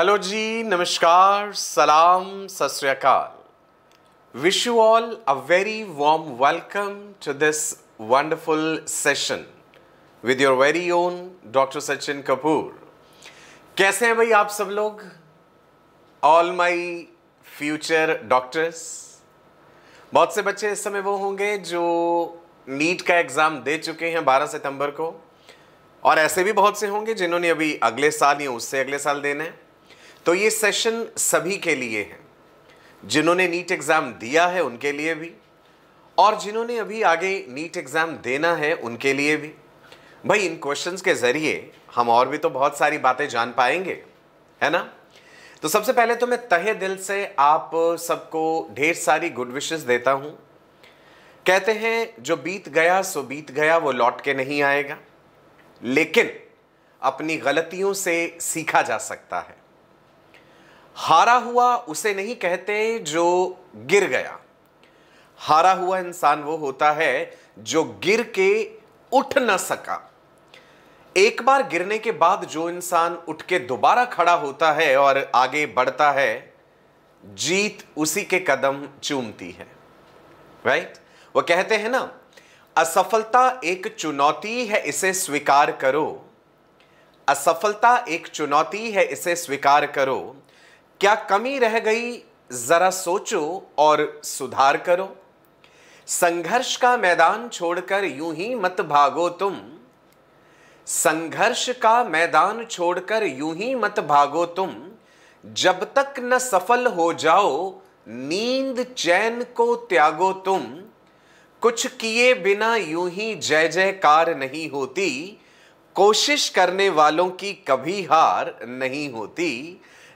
Hello ji नमस्कार सलाम सतरकाल wish you all a very warm welcome to this wonderful session with your very own doctor Sachin Kapoor कैसे हैं भाई आप सब लोग ऑल माय फ्यूचर डॉक्टर्स बहुत से बच्चे इस समय वो होंगे जो नीट का एग्ज़ाम दे चुके हैं 12 सितंबर को और ऐसे भी बहुत से होंगे जिन्होंने अभी अगले साल या उससे अगले साल देने हैं तो ये सेशन सभी के लिए है जिन्होंने नीट एग्ज़ाम दिया है उनके लिए भी और जिन्होंने अभी आगे नीट एग्ज़ाम देना है उनके लिए भी भाई इन क्वेश्चंस के ज़रिए हम और भी तो बहुत सारी बातें जान पाएंगे है ना तो सबसे पहले तो मैं तहे दिल से आप सबको ढेर सारी गुड विशेष देता हूँ कहते हैं जो बीत गया सो बीत गया वो लौट के नहीं आएगा लेकिन अपनी गलतियों से सीखा जा सकता है हारा हुआ उसे नहीं कहते जो गिर गया हारा हुआ इंसान वो होता है जो गिर के उठ न सका एक बार गिरने के बाद जो इंसान उठ के दोबारा खड़ा होता है और आगे बढ़ता है जीत उसी के कदम चूमती है राइट वो कहते हैं ना असफलता एक चुनौती है इसे स्वीकार करो असफलता एक चुनौती है इसे स्वीकार करो क्या कमी रह गई जरा सोचो और सुधार करो संघर्ष का मैदान छोड़कर यूं ही मत भागो तुम संघर्ष का मैदान छोड़कर यूं ही मत भागो तुम जब तक न सफल हो जाओ नींद चैन को त्यागो तुम कुछ किए बिना यूं ही जय जयकार नहीं होती कोशिश करने वालों की कभी हार नहीं होती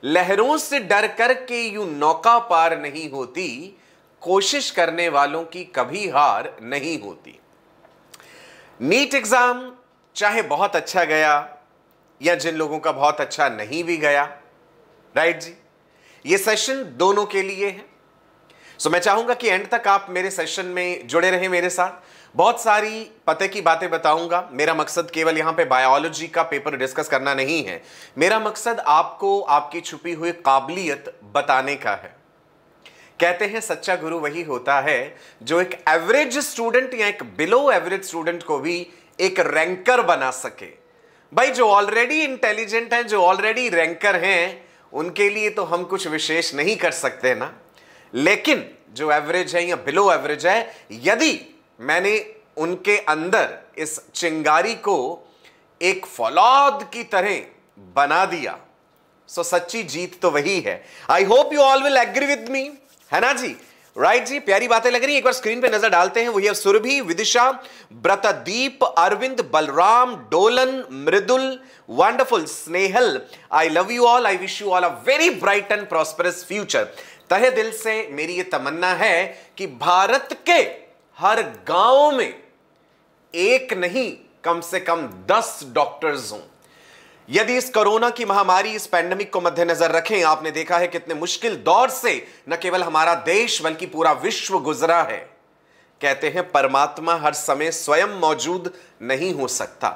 लहरों से डर कर के यूं नौका पार नहीं होती कोशिश करने वालों की कभी हार नहीं होती नीट एग्जाम चाहे बहुत अच्छा गया या जिन लोगों का बहुत अच्छा नहीं भी गया राइट जी ये सेशन दोनों के लिए है सो so, मैं चाहूंगा कि एंड तक आप मेरे सेशन में जुड़े रहें मेरे साथ बहुत सारी पते की बातें बताऊंगा मेरा मकसद केवल यहाँ पे बायोलॉजी का पेपर डिस्कस करना नहीं है मेरा मकसद आपको आपकी छुपी हुई काबिलियत बताने का है कहते हैं सच्चा गुरु वही होता है जो एक एवरेज स्टूडेंट या एक बिलो एवरेज स्टूडेंट को भी एक रैंकर बना सके भाई जो ऑलरेडी इंटेलिजेंट हैं जो ऑलरेडी रैंकर हैं उनके लिए तो हम कुछ विशेष नहीं कर सकते ना लेकिन जो एवरेज है या बिलो एवरेज है यदि मैंने उनके अंदर इस चिंगारी को एक फौलाद की तरह बना दिया सो so, सच्ची जीत तो वही है I hope you all will agree with me है ना जी राइट right जी प्यारी बातें लग रही है एक बार स्क्रीन पे नजर डालते हैं वही Surbhi Vidisha Bratadeep Arvind Balram Dolan Mridul wonderful Snehal I love you all I wish you all a very bright and prosperous future तहे दिल से मेरी ये तमन्ना है कि भारत के हर गांव में एक नहीं कम से कम दस डॉक्टर्स हों यदि इस कोरोना की महामारी इस पैंडमिक को मद्देनजर रखें आपने देखा है कितने मुश्किल दौर से न केवल हमारा देश बल्कि पूरा विश्व गुजरा है कहते हैं परमात्मा हर समय स्वयं मौजूद नहीं हो सकता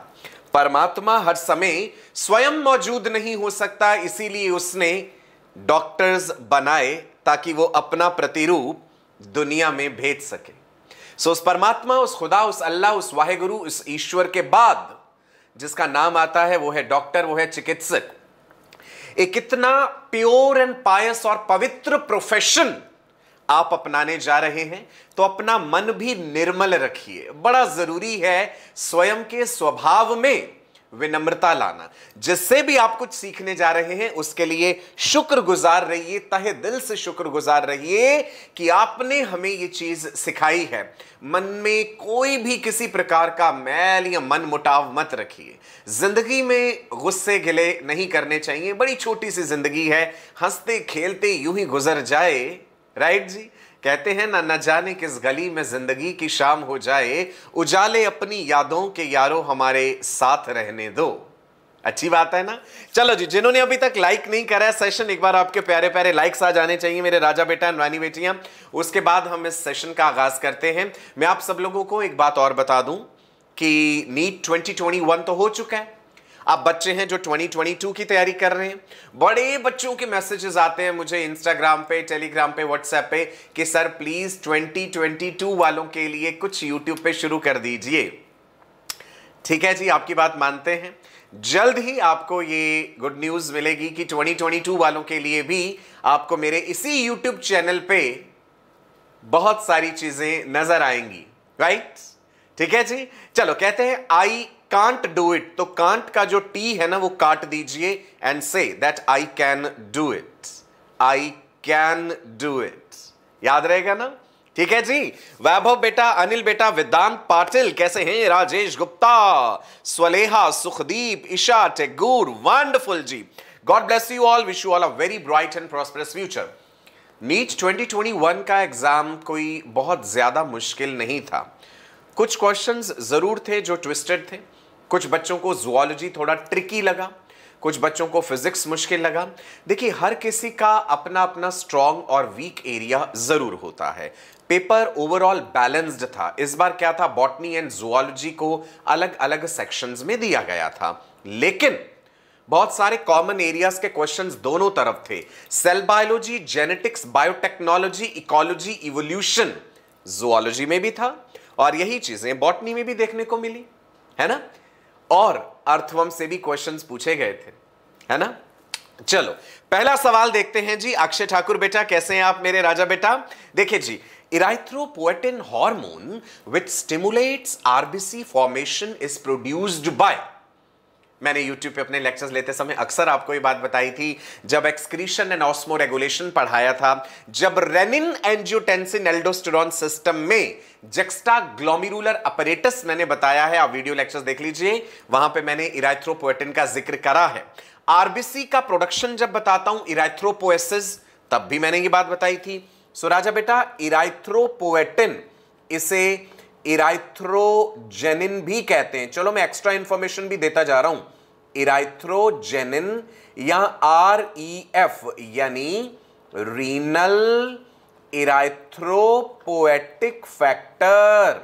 परमात्मा हर समय स्वयं मौजूद नहीं हो सकता इसीलिए उसने डॉक्टर्स बनाए ताकि वो अपना प्रतिरूप दुनिया में भेज सके सो उस परमात्मा उस खुदा उस अल्लाह उस वाहेगुरु उस ईश्वर के बाद जिसका नाम आता है वो है डॉक्टर वो है चिकित्सक एक कितना प्योर एंड पायस और पवित्र प्रोफेशन आप अपनाने जा रहे हैं तो अपना मन भी निर्मल रखिए बड़ा जरूरी है स्वयं के स्वभाव में विनम्रता लाना जिससे भी आप कुछ सीखने जा रहे हैं उसके लिए शुक्रगुजार रहिए तहे दिल से शुक्रगुजार रहिए कि आपने हमें ये चीज सिखाई है मन में कोई भी किसी प्रकार का मैल या मन मुटाव मत रखिए जिंदगी में गुस्से गिले नहीं करने चाहिए बड़ी छोटी सी जिंदगी है हंसते खेलते यूं ही गुजर जाए राइट जी कहते हैं ना न जाने किस गली में जिंदगी की शाम हो जाए उजाले अपनी यादों के यारों हमारे साथ रहने दो अच्छी बात है ना चलो जी जिन्होंने अभी तक लाइक नहीं करा है सेशन एक बार आपके प्यारे प्यारे लाइक्स आ जाने चाहिए मेरे राजा बेटा रानी बेटियां उसके बाद हम इस सेशन का आगाज करते हैं मैं आप सब लोगों को एक बात और बता दूं कि नीट 2021 तो हो चुका है आप बच्चे हैं जो 2022 की तैयारी कर रहे हैं बड़े बच्चों के मैसेजेस आते हैं मुझे इंस्टाग्राम पे टेलीग्राम पे व्हाट्सएप पे कि सर प्लीज़ 2022 वालों के लिए कुछ यूट्यूब पे शुरू कर दीजिए ठीक है जी आपकी बात मानते हैं जल्द ही आपको ये गुड न्यूज़ मिलेगी कि 2022 वालों के लिए भी आपको मेरे इसी यूट्यूब चैनल पे बहुत सारी चीज़ें नज़र आएंगी राइट ठीक है जी चलो कहते हैं आई कांट डू इट तो कांट का जो टी है ना वो काट दीजिए and say that I can do it I can do it याद रहेगा ना ठीक है जी वैभव बेटा अनिल बेटा वेदांत पाटिल कैसे हैं Rajesh Gupta Swaleha Sukhdeep Isha Tagore wonderful ji God bless you all wish you all a very bright and prosperous future NEET 2021 का एग्जाम कोई बहुत ज़्यादा मुश्किल नहीं था कुछ क्वेश्चंस ज़रूर थे जो ट्विस्टेड थे कुछ बच्चों को जुआलॉजी थोड़ा ट्रिकी लगा कुछ बच्चों को फिजिक्स मुश्किल लगा देखिए हर किसी का अपना अपना स्ट्रॉन्ग और वीक एरिया ज़रूर होता है पेपर ओवरऑल बैलेंस्ड था इस बार क्या था बॉटनी एंड जुआलॉजी को अलग अलग सेक्शंस में दिया गया था लेकिन बहुत सारे कॉमन एरियाज के क्वेश्चंस दोनों तरफ थे cell biology genetics biotechnology ecology evolution zoology में भी था और यही चीजें बॉटनी में भी देखने को मिली है ना और अर्थवम से भी क्वेश्चंस पूछे गए थे है ना चलो पहला सवाल देखते हैं जी अक्षय ठाकुर बेटा कैसे हैं आप मेरे राजा बेटा देखिए जी erythropoietin hormone which stimulates RBC formation is produced by मैंने YouTube पे अपने लेक्चर्स लेते समय अक्सर आपको ये बात बताई थी जब एक्सक्रीशन एंड ऑस्मो रेगुलेशन पढ़ाया था जब रेनिन एंजियोटेंसिन एल्डोस्टेरॉन सिस्टम में जेक्स्टा ग्लोमिरुलर अपरेटस मैंने बताया है आप वीडियो लेक्चर्स देख लीजिए वहां पे मैंने इराइथ्रोपोएटिन का जिक्र करा है आरबीसी का प्रोडक्शन जब बताता हूं इराइथ्रोपोएसिस तब भी मैंने ये बात बताई थी सो राजा बेटा इराइथ्रोपोएटिन इसे इराइथ्रोजेनिन भी कहते हैं चलो मैं एक्स्ट्रा इंफॉर्मेशन भी देता जा रहा हूं इराइथ्रोजेनिन या आर ई एफ यानी रीनल इराइथ्रोपोएटिक फैक्टर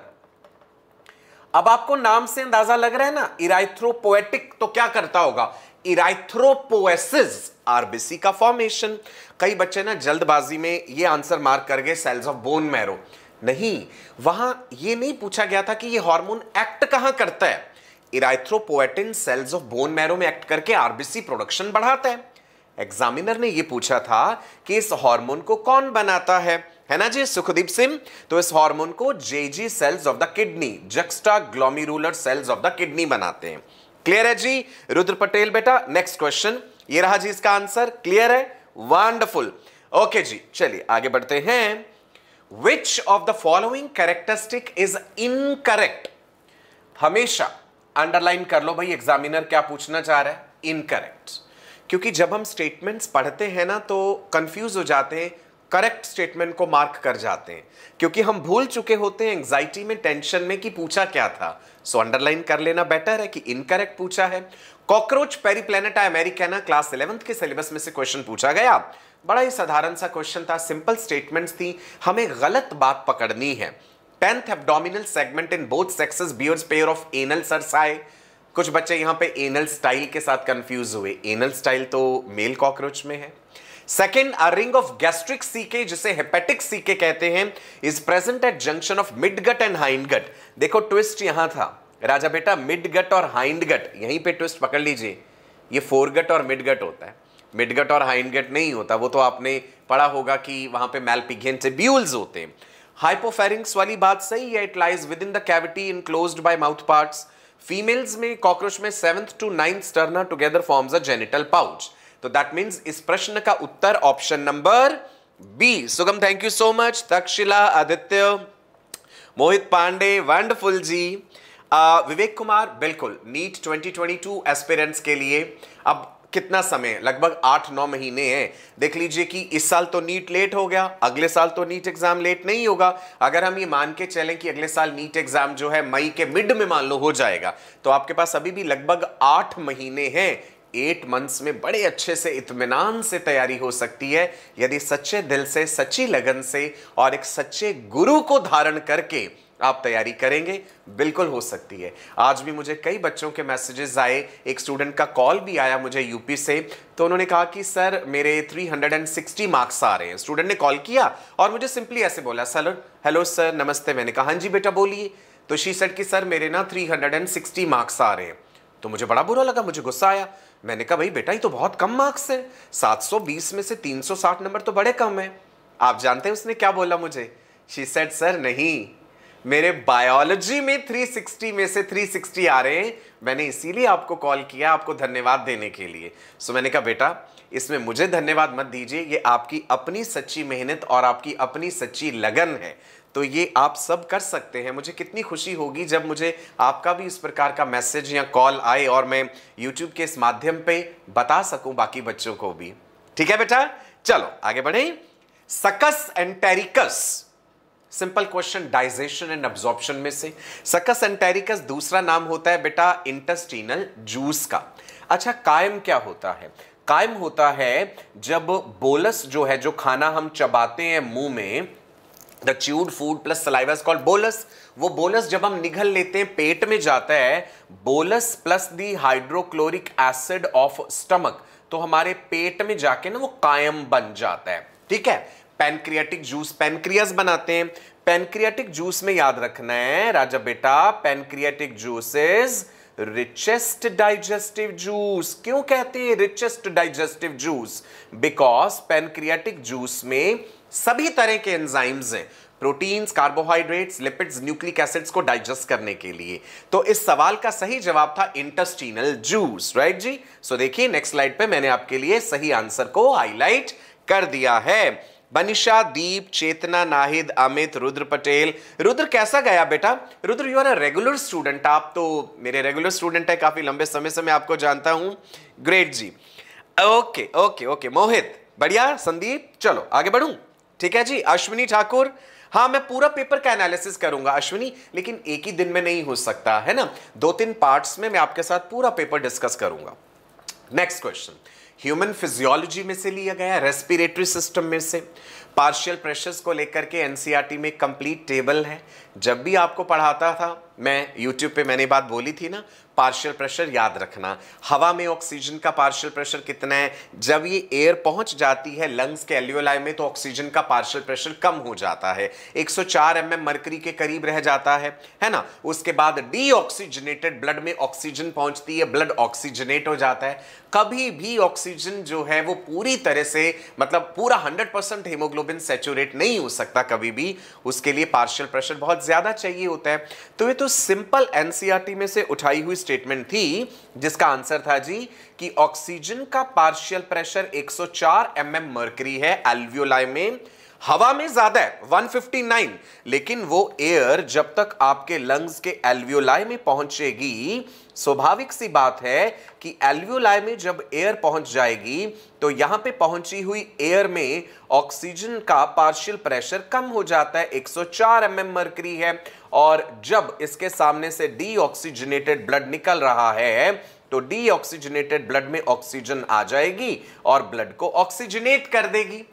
अब आपको नाम से अंदाजा लग रहा है ना इराइथ्रोपोएटिक तो क्या करता होगा इराइथ्रोपोएसिस आरबीसी का फॉर्मेशन कई बच्चे ना जल्दबाजी में ये आंसर मार्क कर गए सेल्स ऑफ बोन मैरो नहीं वहां ये नहीं पूछा गया था कि ये हार्मोन एक्ट कहां करता है erythropoietin cells of bone marrow में एक्ट करके आरबीसी प्रोडक्शन बढ़ाता है एग्जामिनर ने ये पूछा था कि इस हार्मोन को कौन बनाता है है ना जी सुखदीप सिंह तो इस हार्मोन को JG cells of the kidney juxtaglomerular cells of the kidney बनाते हैं क्लियर है जी रुद्र पटेल बेटा नेक्स्ट क्वेश्चन ये रहा जी इसका आंसर क्लियर है वंडरफुल ओके जी चलिए आगे बढ़ते हैं which of the following characteristic is incorrect हमेशा अंडरलाइन कर लो भाई एग्जामिनर क्या पूछना चाह रहा है इनकरेक्ट क्योंकि जब हम स्टेटमेंट्स पढ़ते हैं ना तो कंफ्यूज हो जाते हैं करेक्ट स्टेटमेंट को मार्क कर जाते हैं क्योंकि हम भूल चुके होते हैं एंग्जाइटी में टेंशन में कि पूछा क्या था सो so, अंडरलाइन कर लेना बेटर है कि इनकरेक्ट पूछा है cockroach Periplaneta americana class eleventh के सिलेबस में से क्वेश्चन पूछा गया बड़ा ही साधारण सा क्वेश्चन था सिंपल स्टेटमेंट्स थी हमें गलत बात पकड़नी है tenth abdominal segment in both sexes bears pair of anal cerci कुछ बच्चे यहां पे एनल स्टाइल के साथ कंफ्यूज हुए एनल स्टाइल तो मेल कॉकरोच में है second a ring of gastric caeca जिसे हेपेटिक सीके कहते हैं is present at junction of gut and gut देखो ट्विस्ट यहां था राजा बेटा मिड गट और गट यहीं पे ट्विस्ट पकड़ लीजिए ये फोरगट और मिड गट होता है मिडगट और हाइनगट नहीं होता वो तो आपने पढ़ा होगा कि वहां पे मेलपिगियन से ब्यूल्स होते हैं हाइपोफेरिंग्स वाली बात सही है it lies within the cavity enclose by mouth parts females में कॉकरोच में seventh to ninth sterna together forms a genital pouch तो दैट मीन्स इस प्रश्न का उत्तर option number B Sugam thank you so much Takshashila Aditya Mohit Pandey wonderful जी विवेक कुमार बिल्कुल NEET 2022 aspirants के लिए अब कितना समय लगभग आठ नौ महीने हैं देख लीजिए कि इस साल तो नीट लेट हो गया अगले साल तो नीट एग्जाम लेट नहीं होगा अगर हम ये मान के चलें कि अगले साल नीट एग्जाम जो है मई के मिड में मान लो हो जाएगा तो आपके पास अभी भी लगभग आठ महीने हैं एट मंथ्स में बड़े अच्छे से इतमान से तैयारी हो सकती है यदि सच्चे दिल से सच्ची लगन से और एक सच्चे गुरु को धारण करके आप तैयारी करेंगे बिल्कुल हो सकती है आज भी मुझे कई बच्चों के मैसेजेस आए एक स्टूडेंट का कॉल भी आया मुझे यूपी से तो उन्होंने कहा कि सर मेरे 360 मार्क्स आ रहे हैं स्टूडेंट ने कॉल किया और मुझे सिंपली ऐसे बोला सर हेलो सर नमस्ते मैंने कहा हाँ जी बेटा बोलिए तो शी सर कि सर मेरे ना 360 मार्क्स आ रहे हैं तो मुझे बड़ा बुरा लगा मुझे गुस्सा आया मैंने कहा भाई बेटा ये तो बहुत कम मार्क्स हैं 720 में से 360 नंबर तो बड़े कम हैं आप जानते हैं उसने क्या बोला मुझे शी सेट सर नहीं मेरे बायोलॉजी में 360 में से 360 आ रहे हैं मैंने इसीलिए आपको कॉल किया आपको धन्यवाद देने के लिए सो so मैंने कहा बेटा इसमें मुझे धन्यवाद मत दीजिए ये आपकी अपनी सच्ची मेहनत और आपकी अपनी सच्ची लगन है तो ये आप सब कर सकते हैं मुझे कितनी खुशी होगी जब मुझे आपका भी इस प्रकार का मैसेज या कॉल आए और मैं यूट्यूब के इस माध्यम पे बता सकूं बाकी बच्चों को भी ठीक है बेटा चलो आगे बढ़े succus and entericus simple question digestion and absorption में से सकस एंटेरिकस दूसरा नाम होता है बेटा इंटेस्टिनल जूस का अच्छा कायम क्या होता है कायम होता है जब बोलस जो है जो खाना हम चबाते हैं मुंह में the chewed food plus saliva's call bolus वो बोलस जब हम निगल लेते हैं पेट में जाता है bolus plus the hydrochloric acid of stomach तो हमारे पेट में जाके ना वो कायम बन जाता है ठीक है पेनक्रियाटिक जूस पेनक्रियास बनाते हैं पेनक्रियाटिक जूस में याद रखना है राजा बेटा pancreatic juice is richest digestive juice क्यों कहते हैं richest digestive juice because pancreatic juice में सभी तरह के एंजाइम्स हैं proteins carbohydrates lipids nucleic acids को डाइजेस्ट करने के लिए तो इस सवाल का सही जवाब था इंटेस्टिनल जूस राइट जी सो so देखिए नेक्स्ट स्लाइड पे मैंने आपके लिए सही आंसर को हाईलाइट कर दिया है बनिशा दीप चेतना नाहिद अमित रुद्र पटेल रुद्र कैसा गया बेटा Rudra you are a regular student आप तो मेरे रेगुलर स्टूडेंट है काफ़ी लंबे समय से मैं आपको जानता हूं ग्रेट जी ओके ओके ओके मोहित बढ़िया संदीप चलो आगे बढ़ू ठीक है जी अश्विनी ठाकुर हाँ मैं पूरा पेपर का एनालिसिस करूंगा अश्विनी लेकिन एक ही दिन में नहीं हो सकता है ना दो तीन पार्ट्स में मैं आपके साथ पूरा पेपर डिस्कस करूंगा नेक्स्ट क्वेश्चन ह्यूमन फिजियोलॉजी में से लिया गया रेस्पिरेटरी सिस्टम में से पार्शियल प्रेशर्स को लेकर के एन e में कंप्लीट टेबल है जब भी आपको पढ़ाता था मैं यूट्यूब पे मैंने बात बोली थी ना पार्शियल प्रेशर याद रखना हवा में ऑक्सीजन का पार्शियल प्रेशर कितना है जब ये एयर पहुंच जाती है लंग्स के एल्यूलाई में तो ऑक्सीजन का पार्शियल प्रेशर कम हो जाता है 104 सौ mm मरकरी के करीब रह जाता है है ना उसके बाद डी ब्लड में ऑक्सीजन पहुंचती है ब्लड ऑक्सीजनेट हो जाता है कभी भी ऑक्सीजन जो है वो पूरी तरह से मतलब पूरा 100 परसेंट हीमोग्लोबिन सेचुरेट नहीं हो सकता कभी भी उसके लिए पार्शियल प्रेशर बहुत ज़्यादा चाहिए होता है तो ये तो सिंपल एनसीआरटी e में से उठाई हुई स्टेटमेंट थी जिसका आंसर था जी कि ऑक्सीजन का पार्शियल प्रेशर 104 mm मर्करी है एल्वियोलाई में हवा में ज्यादा है 159 लेकिन वो एयर जब तक आपके लंग्स के एल्वियोलाई में पहुंचेगी स्वाभाविक सी बात है कि एल्वियोलाय में जब एयर पहुंच जाएगी तो यहां पे पहुंची हुई एयर में ऑक्सीजन का पार्शियल प्रेशर कम हो जाता है 104 एमएम मर्करी है और जब इसके सामने से डीऑक्सीजनेटेड ब्लड निकल रहा है तो डीऑक्सीजनेटेड ब्लड में ऑक्सीजन आ जाएगी और ब्लड को ऑक्सीजनेट कर देगी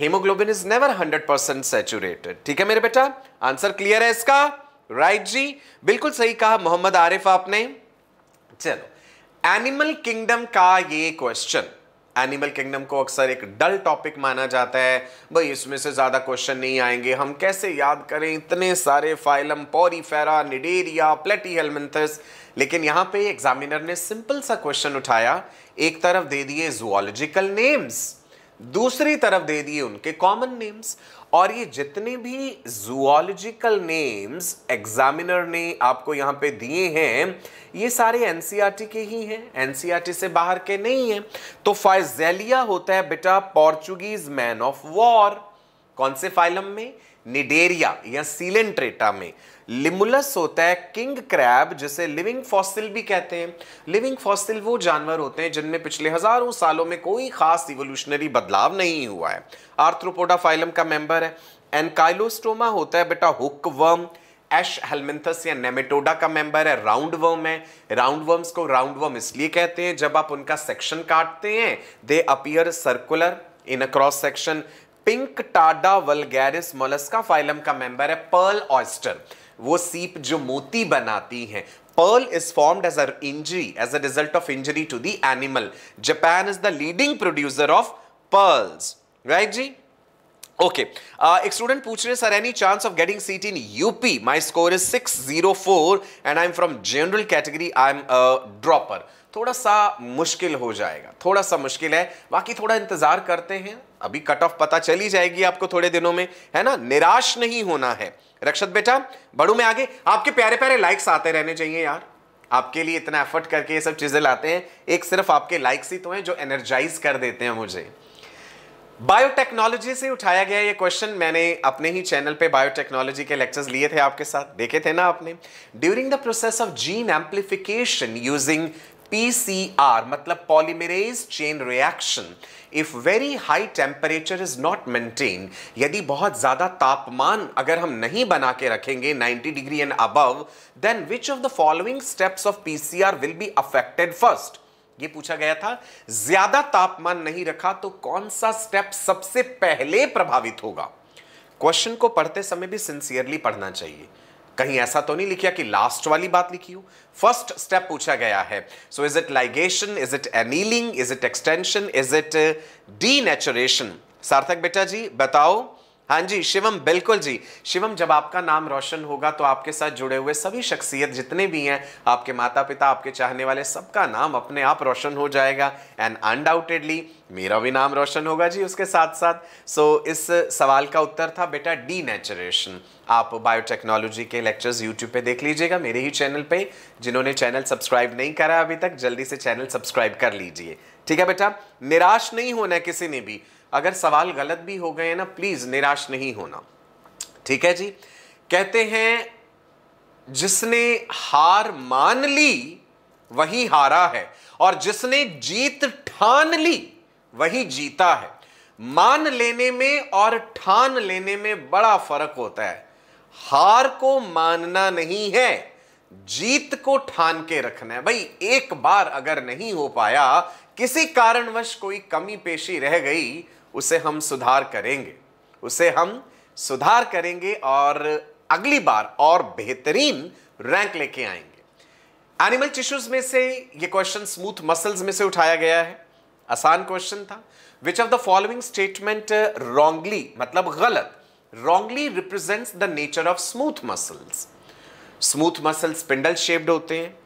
haemoglobin is never hundred percent saturated ठीक है मेरे बेटा आंसर क्लियर है इसका राइट right जी बिल्कुल सही कहा मोहम्मद आरिफ आपने चलो एनिमल किंगडम का ये क्वेश्चन एनिमल किंगडम को अक्सर एक डल टॉपिक माना जाता है भाई इसमें से ज़्यादा क्वेश्चन नहीं आएंगे हम कैसे याद करें इतने सारे phylum Porifera Cnidaria Platyhelminthes लेकिन यहां पे एग्जामिनर ने सिंपल सा क्वेश्चन उठाया एक तरफ दे दिए जुआलॉजिकल नेम्स दूसरी तरफ दे दिए उनके कॉमन नेम्स और ये जितने भी जुआलॉजिकल नेम्स एग्जामिनर ने आपको यहाँ पे दिए हैं ये सारे एन e के ही हैं एन e से बाहर के नहीं हैं तो फाइजेलिया होता है बेटा पोर्चुगीज मैन ऑफ वॉर कौन से फाइलम में निडेरिया या सीलेंट्रेटा में लिमुलस होता है किंग क्रैब जिसे लिविंग फॉसिल भी कहते हैं लिविंग फॉसिल वो जानवर होते हैं जिनमें पिछले हजारों सालों में कोई खास इवोल्यूशनरी बदलाव नहीं हुआ है आर्थ्रोपोडा फाइलम का मेंबर है एनकाइलोस्टोमा होता है बेटा हुक वर्म एश हेलमिंथस या नेमेटोडा का मेंबर है राउंड वर्म है राउंड वर्म्स को राउंड वर्म इसलिए कहते हैं जब आप उनका सेक्शन काटते हैं they appear circular in a cross section Pinctada vulgaris Mollusca phylum का मेंबर है पर्ल ऑयस्टर वो सीप जो मोती बनाती हैं Pearl is formed as an injury, as a result of injury to the animal. Japan is the leading producer of pearls. Right, G? Okay एक student पूछ रहे sir any chance of getting seat in UP my score is 604 and I am from general category I am dropper थोड़ा सा मुश्किल हो जाएगा थोड़ा सा मुश्किल है बाकी थोड़ा इंतज़ार करते हैं अभी कट ऑफ पता चली जाएगी आपको थोड़े दिनों में है ना निराश नहीं होना है रक्षत बेटा बड़ू में आगे आपके प्यारे प्यारे लाइक्स आते रहने चाहिए यार आपके लिए इतना एफर्ट करके ये सब चीज़ें लाते हैं एक सिर्फ आपके लाइक्स ही तो हैं जो एनर्जाइज कर देते हैं मुझे बायोटेक्नोलॉजी से उठाया गया ये क्वेश्चन मैंने अपने ही चैनल पे बायोटेक्नोलॉजी के लेक्चर्स लिए थे आपके साथ देखे थे ना आपने during the process of gene amplification using PCR, matlab polymerase chain reaction, if very high temperature is not maintained, यदि बहुत ज़्यादा तापमान अगर हम नहीं बना के रखेंगे 90 degree and above, then which of the following steps of PCR will be affected first? ये पूछा गया था ज्यादा तापमान नहीं रखा तो कौन सा स्टेप सबसे पहले प्रभावित होगा क्वेश्चन को पढ़ते समय भी सिंसियरली पढ़ना चाहिए कहीं ऐसा तो नहीं लिखा कि लास्ट वाली बात लिखी हो फर्स्ट स्टेप पूछा गया है so is it ligation is it annealing is it extension is it denaturation Sarthak बेटा जी बताओ हाँ जी शिवम बिल्कुल जी शिवम जब आपका नाम रोशन होगा तो आपके साथ जुड़े हुए सभी शख्सियत जितने भी हैं आपके माता पिता आपके चाहने वाले सबका नाम अपने आप रोशन हो जाएगा एंड अनडाउटेडली मेरा भी नाम रोशन होगा जी उसके साथ साथ सो so, इस सवाल का उत्तर था बेटा डी नेचुरेशन आप बायोटेक्नोलॉजी के लेक्चर्स यूट्यूब पे देख लीजिएगा मेरे ही चैनल पे जिन्होंने चैनल सब्सक्राइब नहीं करा अभी तक जल्दी से चैनल सब्सक्राइब कर लीजिए ठीक है बेटा निराश नहीं होना किसी ने भी अगर सवाल गलत भी हो गए ना प्लीज़ निराश नहीं होना ठीक है जी कहते हैं जिसने हार मान ली वही हारा है और जिसने जीत ठान ली वही जीता है मान लेने में और ठान लेने में बड़ा फर्क होता है हार को मानना नहीं है जीत को ठान के रखना है भाई एक बार अगर नहीं हो पाया किसी कारणवश कोई कमी पेशी रह गई उसे हम सुधार करेंगे उसे हम सुधार करेंगे और अगली बार और बेहतरीन रैंक लेके आएंगे एनिमल टिश्यूज में से ये क्वेश्चन स्मूथ मसल्स में से उठाया गया है आसान क्वेश्चन था which of the following statement wrongly मतलब गलत wrongly represents the nature of smooth muscles smooth muscle spindle shaped होते हैं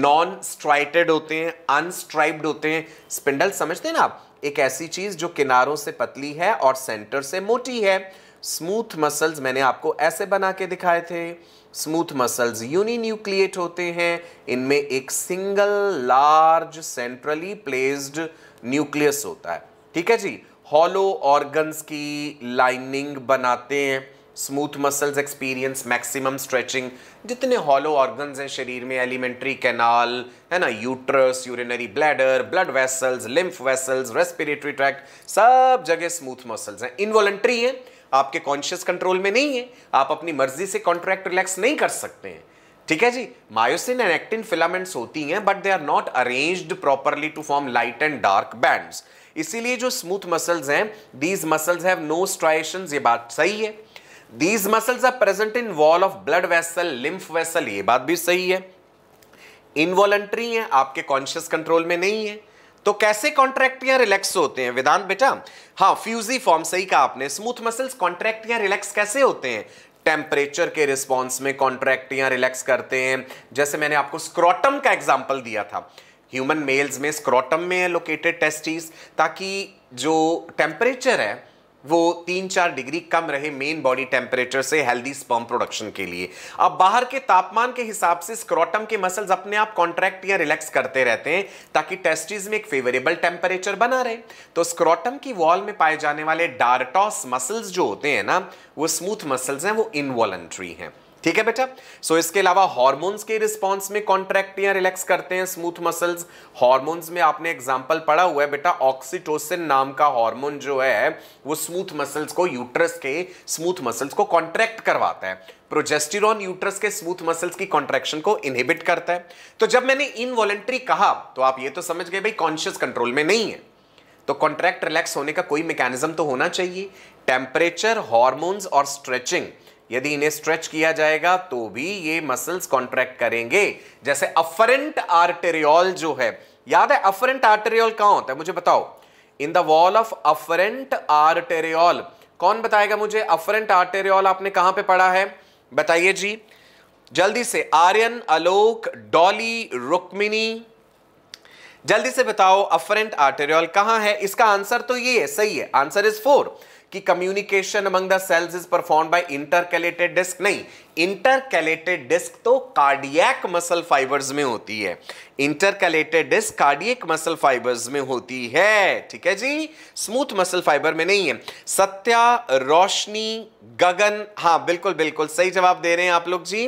नॉन स्ट्राइटेड होते हैं अनस्ट्राइब्ड होते हैं स्पिंडल समझते हैं ना आप एक ऐसी चीज जो किनारों से पतली है और सेंटर से मोटी है स्मूथ मसल्स मैंने आपको ऐसे बना के दिखाए थे स्मूथ मसल्स यूनिन्यूक्लिएट होते हैं इनमें एक single large centrally placed nucleus होता है ठीक है जी हॉलो ऑर्गन्स की लाइनिंग बनाते हैं smooth muscles experience maximum stretching जितने हॉलो ऑर्गन्स हैं शरीर में एलिमेंट्री कैनाल है ना uterus urinary bladder blood vessels lymph vessels respiratory tract सब जगह स्मूथ मसल्स हैं इनवॉलेंट्री हैं आपके कॉन्शियस कंट्रोल में नहीं है आप अपनी मर्जी से कॉन्ट्रैक्ट रिलैक्स नहीं कर सकते हैं ठीक है जी मायोसिन एंड एक्टिन फिलामेंट्स होती हैं but they are not arranged properly to form light and dark bands इसीलिए जो स्मूथ मसल्स हैं these muscles have no striation ये बात सही है these muscles are present in wall of blood vessel lymph vessel ये बात भी सही है इनवॉलेंट्री है आपके कॉन्शियस कंट्रोल में नहीं है तो कैसे कॉन्ट्रैक्ट या रिलैक्स होते हैं वेदांत बेटा हाँ फ्यूजी फॉर्म सही कहा आपने स्मूथ मसल्स कॉन्ट्रैक्ट या रिलैक्स कैसे होते हैं टेम्परेचर के रिस्पॉन्स में कॉन्ट्रैक्ट या रिलैक्स करते हैं जैसे मैंने आपको स्क्रॉटम का एग्जाम्पल दिया था ह्यूमन मेल्स में स्क्रॉटम में है लोकेटेड टेस्टिस ताकि जो टेम्परेचर है वो तीन चार डिग्री कम रहे मेन बॉडी टेम्परेचर से हेल्दी स्पर्म प्रोडक्शन के लिए अब बाहर के तापमान के हिसाब से स्क्रोटम के मसल्स अपने आप कॉन्ट्रैक्ट या रिलैक्स करते रहते हैं ताकि टेस्टिस में एक फेवरेबल टेम्परेचर बना रहे तो स्क्रोटम की वॉल में पाए जाने वाले डार्टॉस मसल्स जो होते हैं ना वो स्मूथ मसल्स हैं वो इनवॉलेंट्री हैं ठीक है बेटा सो so, इसके अलावा हॉर्मोन्स के रिस्पॉन्स में कॉन्ट्रैक्ट या रिलैक्स करते हैं स्मूथ मसल्स हॉर्मोन्स में आपने एग्जाम्पल पढ़ा हुआ है बेटा ऑक्सीटोसिन नाम का हॉर्मोन जो है वो स्मूथ मसल्स को यूट्रस के स्मूथ मसल्स को कॉन्ट्रैक्ट करवाता है प्रोजेस्टिरॉन यूट्रस के स्मूथ मसल्स की कॉन्ट्रैक्शन को इनहिबिट करता है तो जब मैंने इनवॉलेंट्री कहा तो आप ये तो समझ गए भाई कॉन्शियस कंट्रोल में नहीं है तो कॉन्ट्रैक्ट रिलैक्स होने का कोई मैकेनिज्म तो होना चाहिए टेम्परेचर हॉर्मोन्स और स्ट्रेचिंग यदि इन्हें स्ट्रेच किया जाएगा तो भी ये मसल्स कॉन्ट्रैक्ट करेंगे जैसे अफरेंट आर्टेरियोल जो है याद है अफरेंट आर्टेरियोल कहां होता है मुझे बताओ in the wall of afferent arteriole कौन बताएगा मुझे अफरेंट आर्टेरियोल आपने कहां पे पढ़ा है बताइए जी जल्दी से आर्यन अलोक डॉली रुक्मिनी जल्दी से बताओ अफरेंट आर्टेरियोल कहां है इसका आंसर तो ये है सही है आंसर इज फोर कि communication among the cells is perform by intercalated disc नहीं इंटरकैलेटेड डिस्क तो कार्डियक मसल फाइबर्स में होती है intercalated disc cardiac muscle fibres में होती है ठीक है जी स्मूथ मसल फाइबर में नहीं है सत्या रोशनी गगन हाँ बिल्कुल बिल्कुल सही जवाब दे रहे हैं आप लोग जी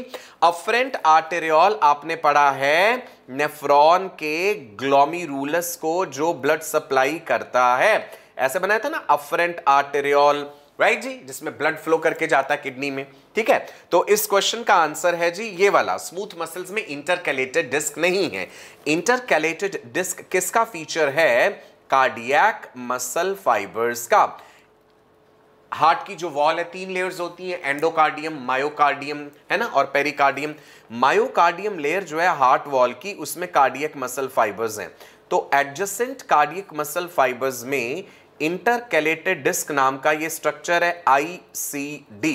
अफ्रेंट आर्टेरियोल आपने पढ़ा है नेफ्रॉन के ग्लोमी को जो ब्लड सप्लाई करता है ऐसे बनाया था ना अफरेंट आर्टेरियोल राइट जी जिसमें ब्लड फ्लो करके जाता है किडनी में ठीक है तो इस क्वेश्चन का आंसर है जी ये वाला स्मूथ मसल्स में इंटरकैलेटेड डिस्क नहीं है इंटरकैलेटेड डिस्क किसका फीचर है कार्डियक मसल फाइबर्स का हार्ट की जो वॉल है तीन लेयर्स होती है एंडोकार्डियम मायोकार्डियम है ना और पेरिकार्डियम मायोकार्डियम लेयर जो है हार्ट वॉल की उसमें कार्डियक मसल फाइबर्स हैं तो एडजस्टेंट कार्डियक मसल फाइबर्स में इंटरकैलेटेड डिस्क नाम का ये स्ट्रक्चर है I C D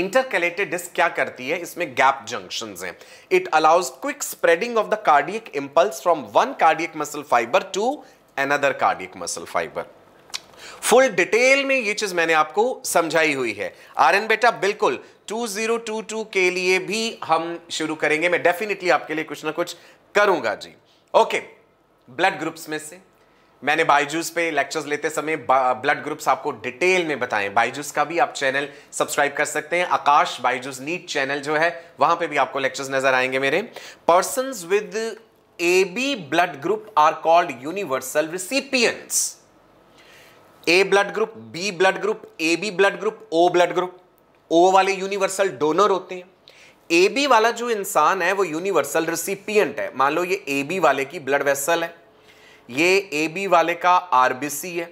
intercalated disc क्या करती है इसमें गैप जंक्शन हैं it allows quick spreading of the cardiac impulse from one cardiac muscle fibre to another cardiac muscle fibre full detail में ये चीज मैंने आपको समझाई हुई है आर्यन बेटा बिल्कुल 2022 के लिए भी हम शुरू करेंगे मैं डेफिनेटली आपके लिए कुछ ना कुछ करूंगा जी ओके ब्लड ग्रुप्स में से मैंने बायजूस पे लेक्चर्स लेते समय ब्लड ग्रुप्स आपको डिटेल में बताए बायजूस का भी आप चैनल सब्सक्राइब कर सकते हैं आकाश बायजूस नीट चैनल जो है वहां पे भी आपको लेक्चर्स नजर आएंगे मेरे person with A B blood group are called universal recipients A blood group B blood group A B blood group O blood group O वाले यूनिवर्सल डोनर होते हैं ए बी वाला जो इंसान है वो यूनिवर्सल रिसिपियंट है मान लो ये ए बी वाले की ब्लड वेसल है ये ए बी वाले का आरबीसी है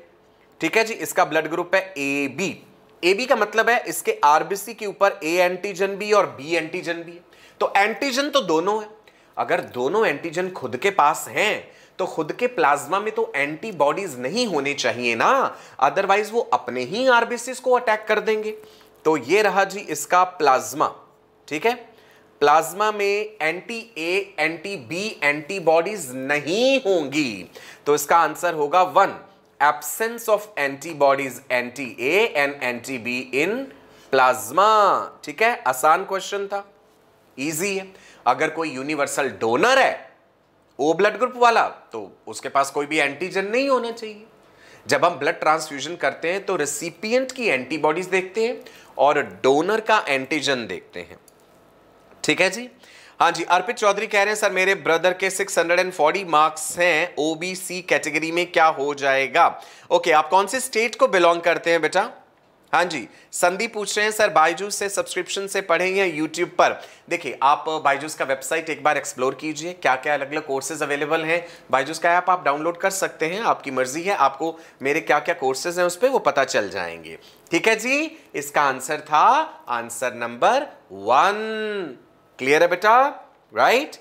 ठीक है जी इसका ब्लड ग्रुप है ए बी ए बी का मतलब है इसके आरबीसी के ऊपर ए एंटीजन भी और बी एंटीजन भी है तो एंटीजन तो दोनों है अगर दोनों एंटीजन खुद के पास हैं तो खुद के प्लाज्मा में तो एंटीबॉडीज नहीं होने चाहिए ना अदरवाइज वो अपने ही आरबीसी को अटैक कर देंगे तो ये रहा जी इसका प्लाज्मा ठीक है प्लाज्मा में anti A anti B antibodies नहीं होंगी तो इसका आंसर होगा one absence of antibodies anti A and anti B in plasma ठीक है आसान क्वेश्चन था इजी है अगर कोई यूनिवर्सल डोनर है ओ ब्लड ग्रुप वाला तो उसके पास कोई भी एंटीजन नहीं होना चाहिए जब हम ब्लड ट्रांसफ्यूजन करते हैं तो रिसिपियंट की एंटीबॉडीज देखते हैं और डोनर का एंटीजन देखते हैं ठीक है जी हाँ जी अर्पित चौधरी कह रहे हैं सर मेरे ब्रदर के 640 मार्क्स हैं ओबीसी कैटेगरी में क्या हो जाएगा ओके आप कौन से स्टेट को बिलोंग करते हैं बेटा हाँ जी संदीप पूछ रहे हैं सर बायजूस से सब्सक्रिप्शन से पढ़े या यूट्यूब पर देखिए आप बायजूस का वेबसाइट एक बार एक्सप्लोर कीजिए क्या क्या अलग अलग कोर्सेज अवेलेबल हैं बायजूस का ऐप आप डाउनलोड कर सकते हैं आपकी मर्जी है आपको मेरे क्या क्या कोर्सेज हैं उस पर वो पता चल जाएंगे ठीक है जी इसका आंसर था आंसर नंबर वन क्लियर है बेटा right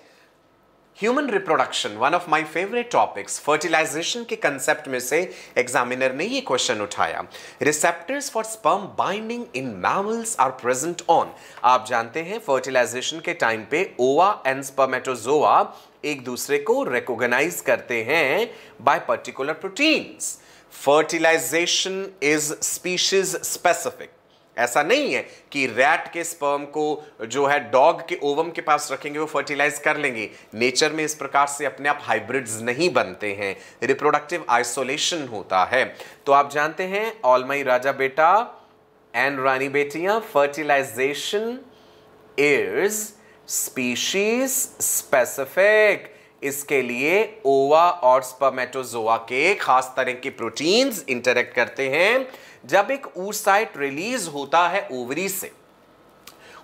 human reproduction one of my favourite topics fertilisation के कंसेप्ट में से एग्जामिनर ने ये क्वेश्चन उठाया receptors for sperm binding in mammals are present on आप जानते हैं फर्टिलाइजेशन के टाइम पे ओवा एंड स्पर्मेटोजोआ एक दूसरे को रिकोगनाइज करते हैं by particular proteins fertilisation is species specific ऐसा नहीं है कि रैट के स्पर्म को जो है डॉग के ओवम के पास रखेंगे वो फर्टिलाइज कर लेंगे नेचर में इस प्रकार से अपने आप हाइब्रिड्स नहीं बनते हैं रिप्रोडक्टिव आइसोलेशन होता है तो आप जानते हैं ऑलमाई राजा बेटा एंड रानी बेटियां फर्टिलाइजेशन इज स्पीशीज स्पेसिफिक इसके लिए ओवा और स्पमेटोजोआ के खास तरह के प्रोटीन्स इंटरेक्ट करते हैं जब एक ऊसाइट रिलीज होता है ओवरी से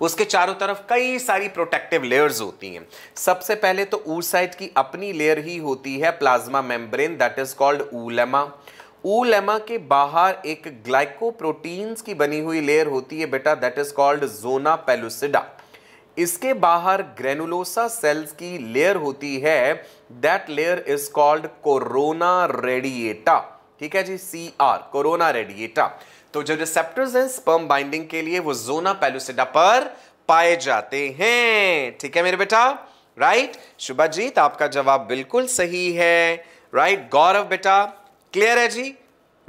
उसके चारों तरफ कई सारी प्रोटेक्टिव लेयर्स होती हैं सबसे पहले तो ऊसाइट की अपनी लेयर ही होती है plasma membrane that is called oolemma oolemma के बाहर एक ग्लाइकोप्रोटीन्स की बनी हुई लेयर होती है बेटा that is called zona pellucida इसके बाहर ग्रेनुलोसा सेल्स की लेयर होती है that layer is called corona radiata ठीक है जी सी आर कोरोना रेडिएटा तो जो रिसेप्टर्स हैं स्पर्म बाइंडिंग के लिए वो जोना पेलुसिडा पर पाए जाते हैं ठीक है मेरे बेटा राइट शुभाजीत आपका जवाब बिल्कुल सही है राइट गौरव बेटा क्लियर है जी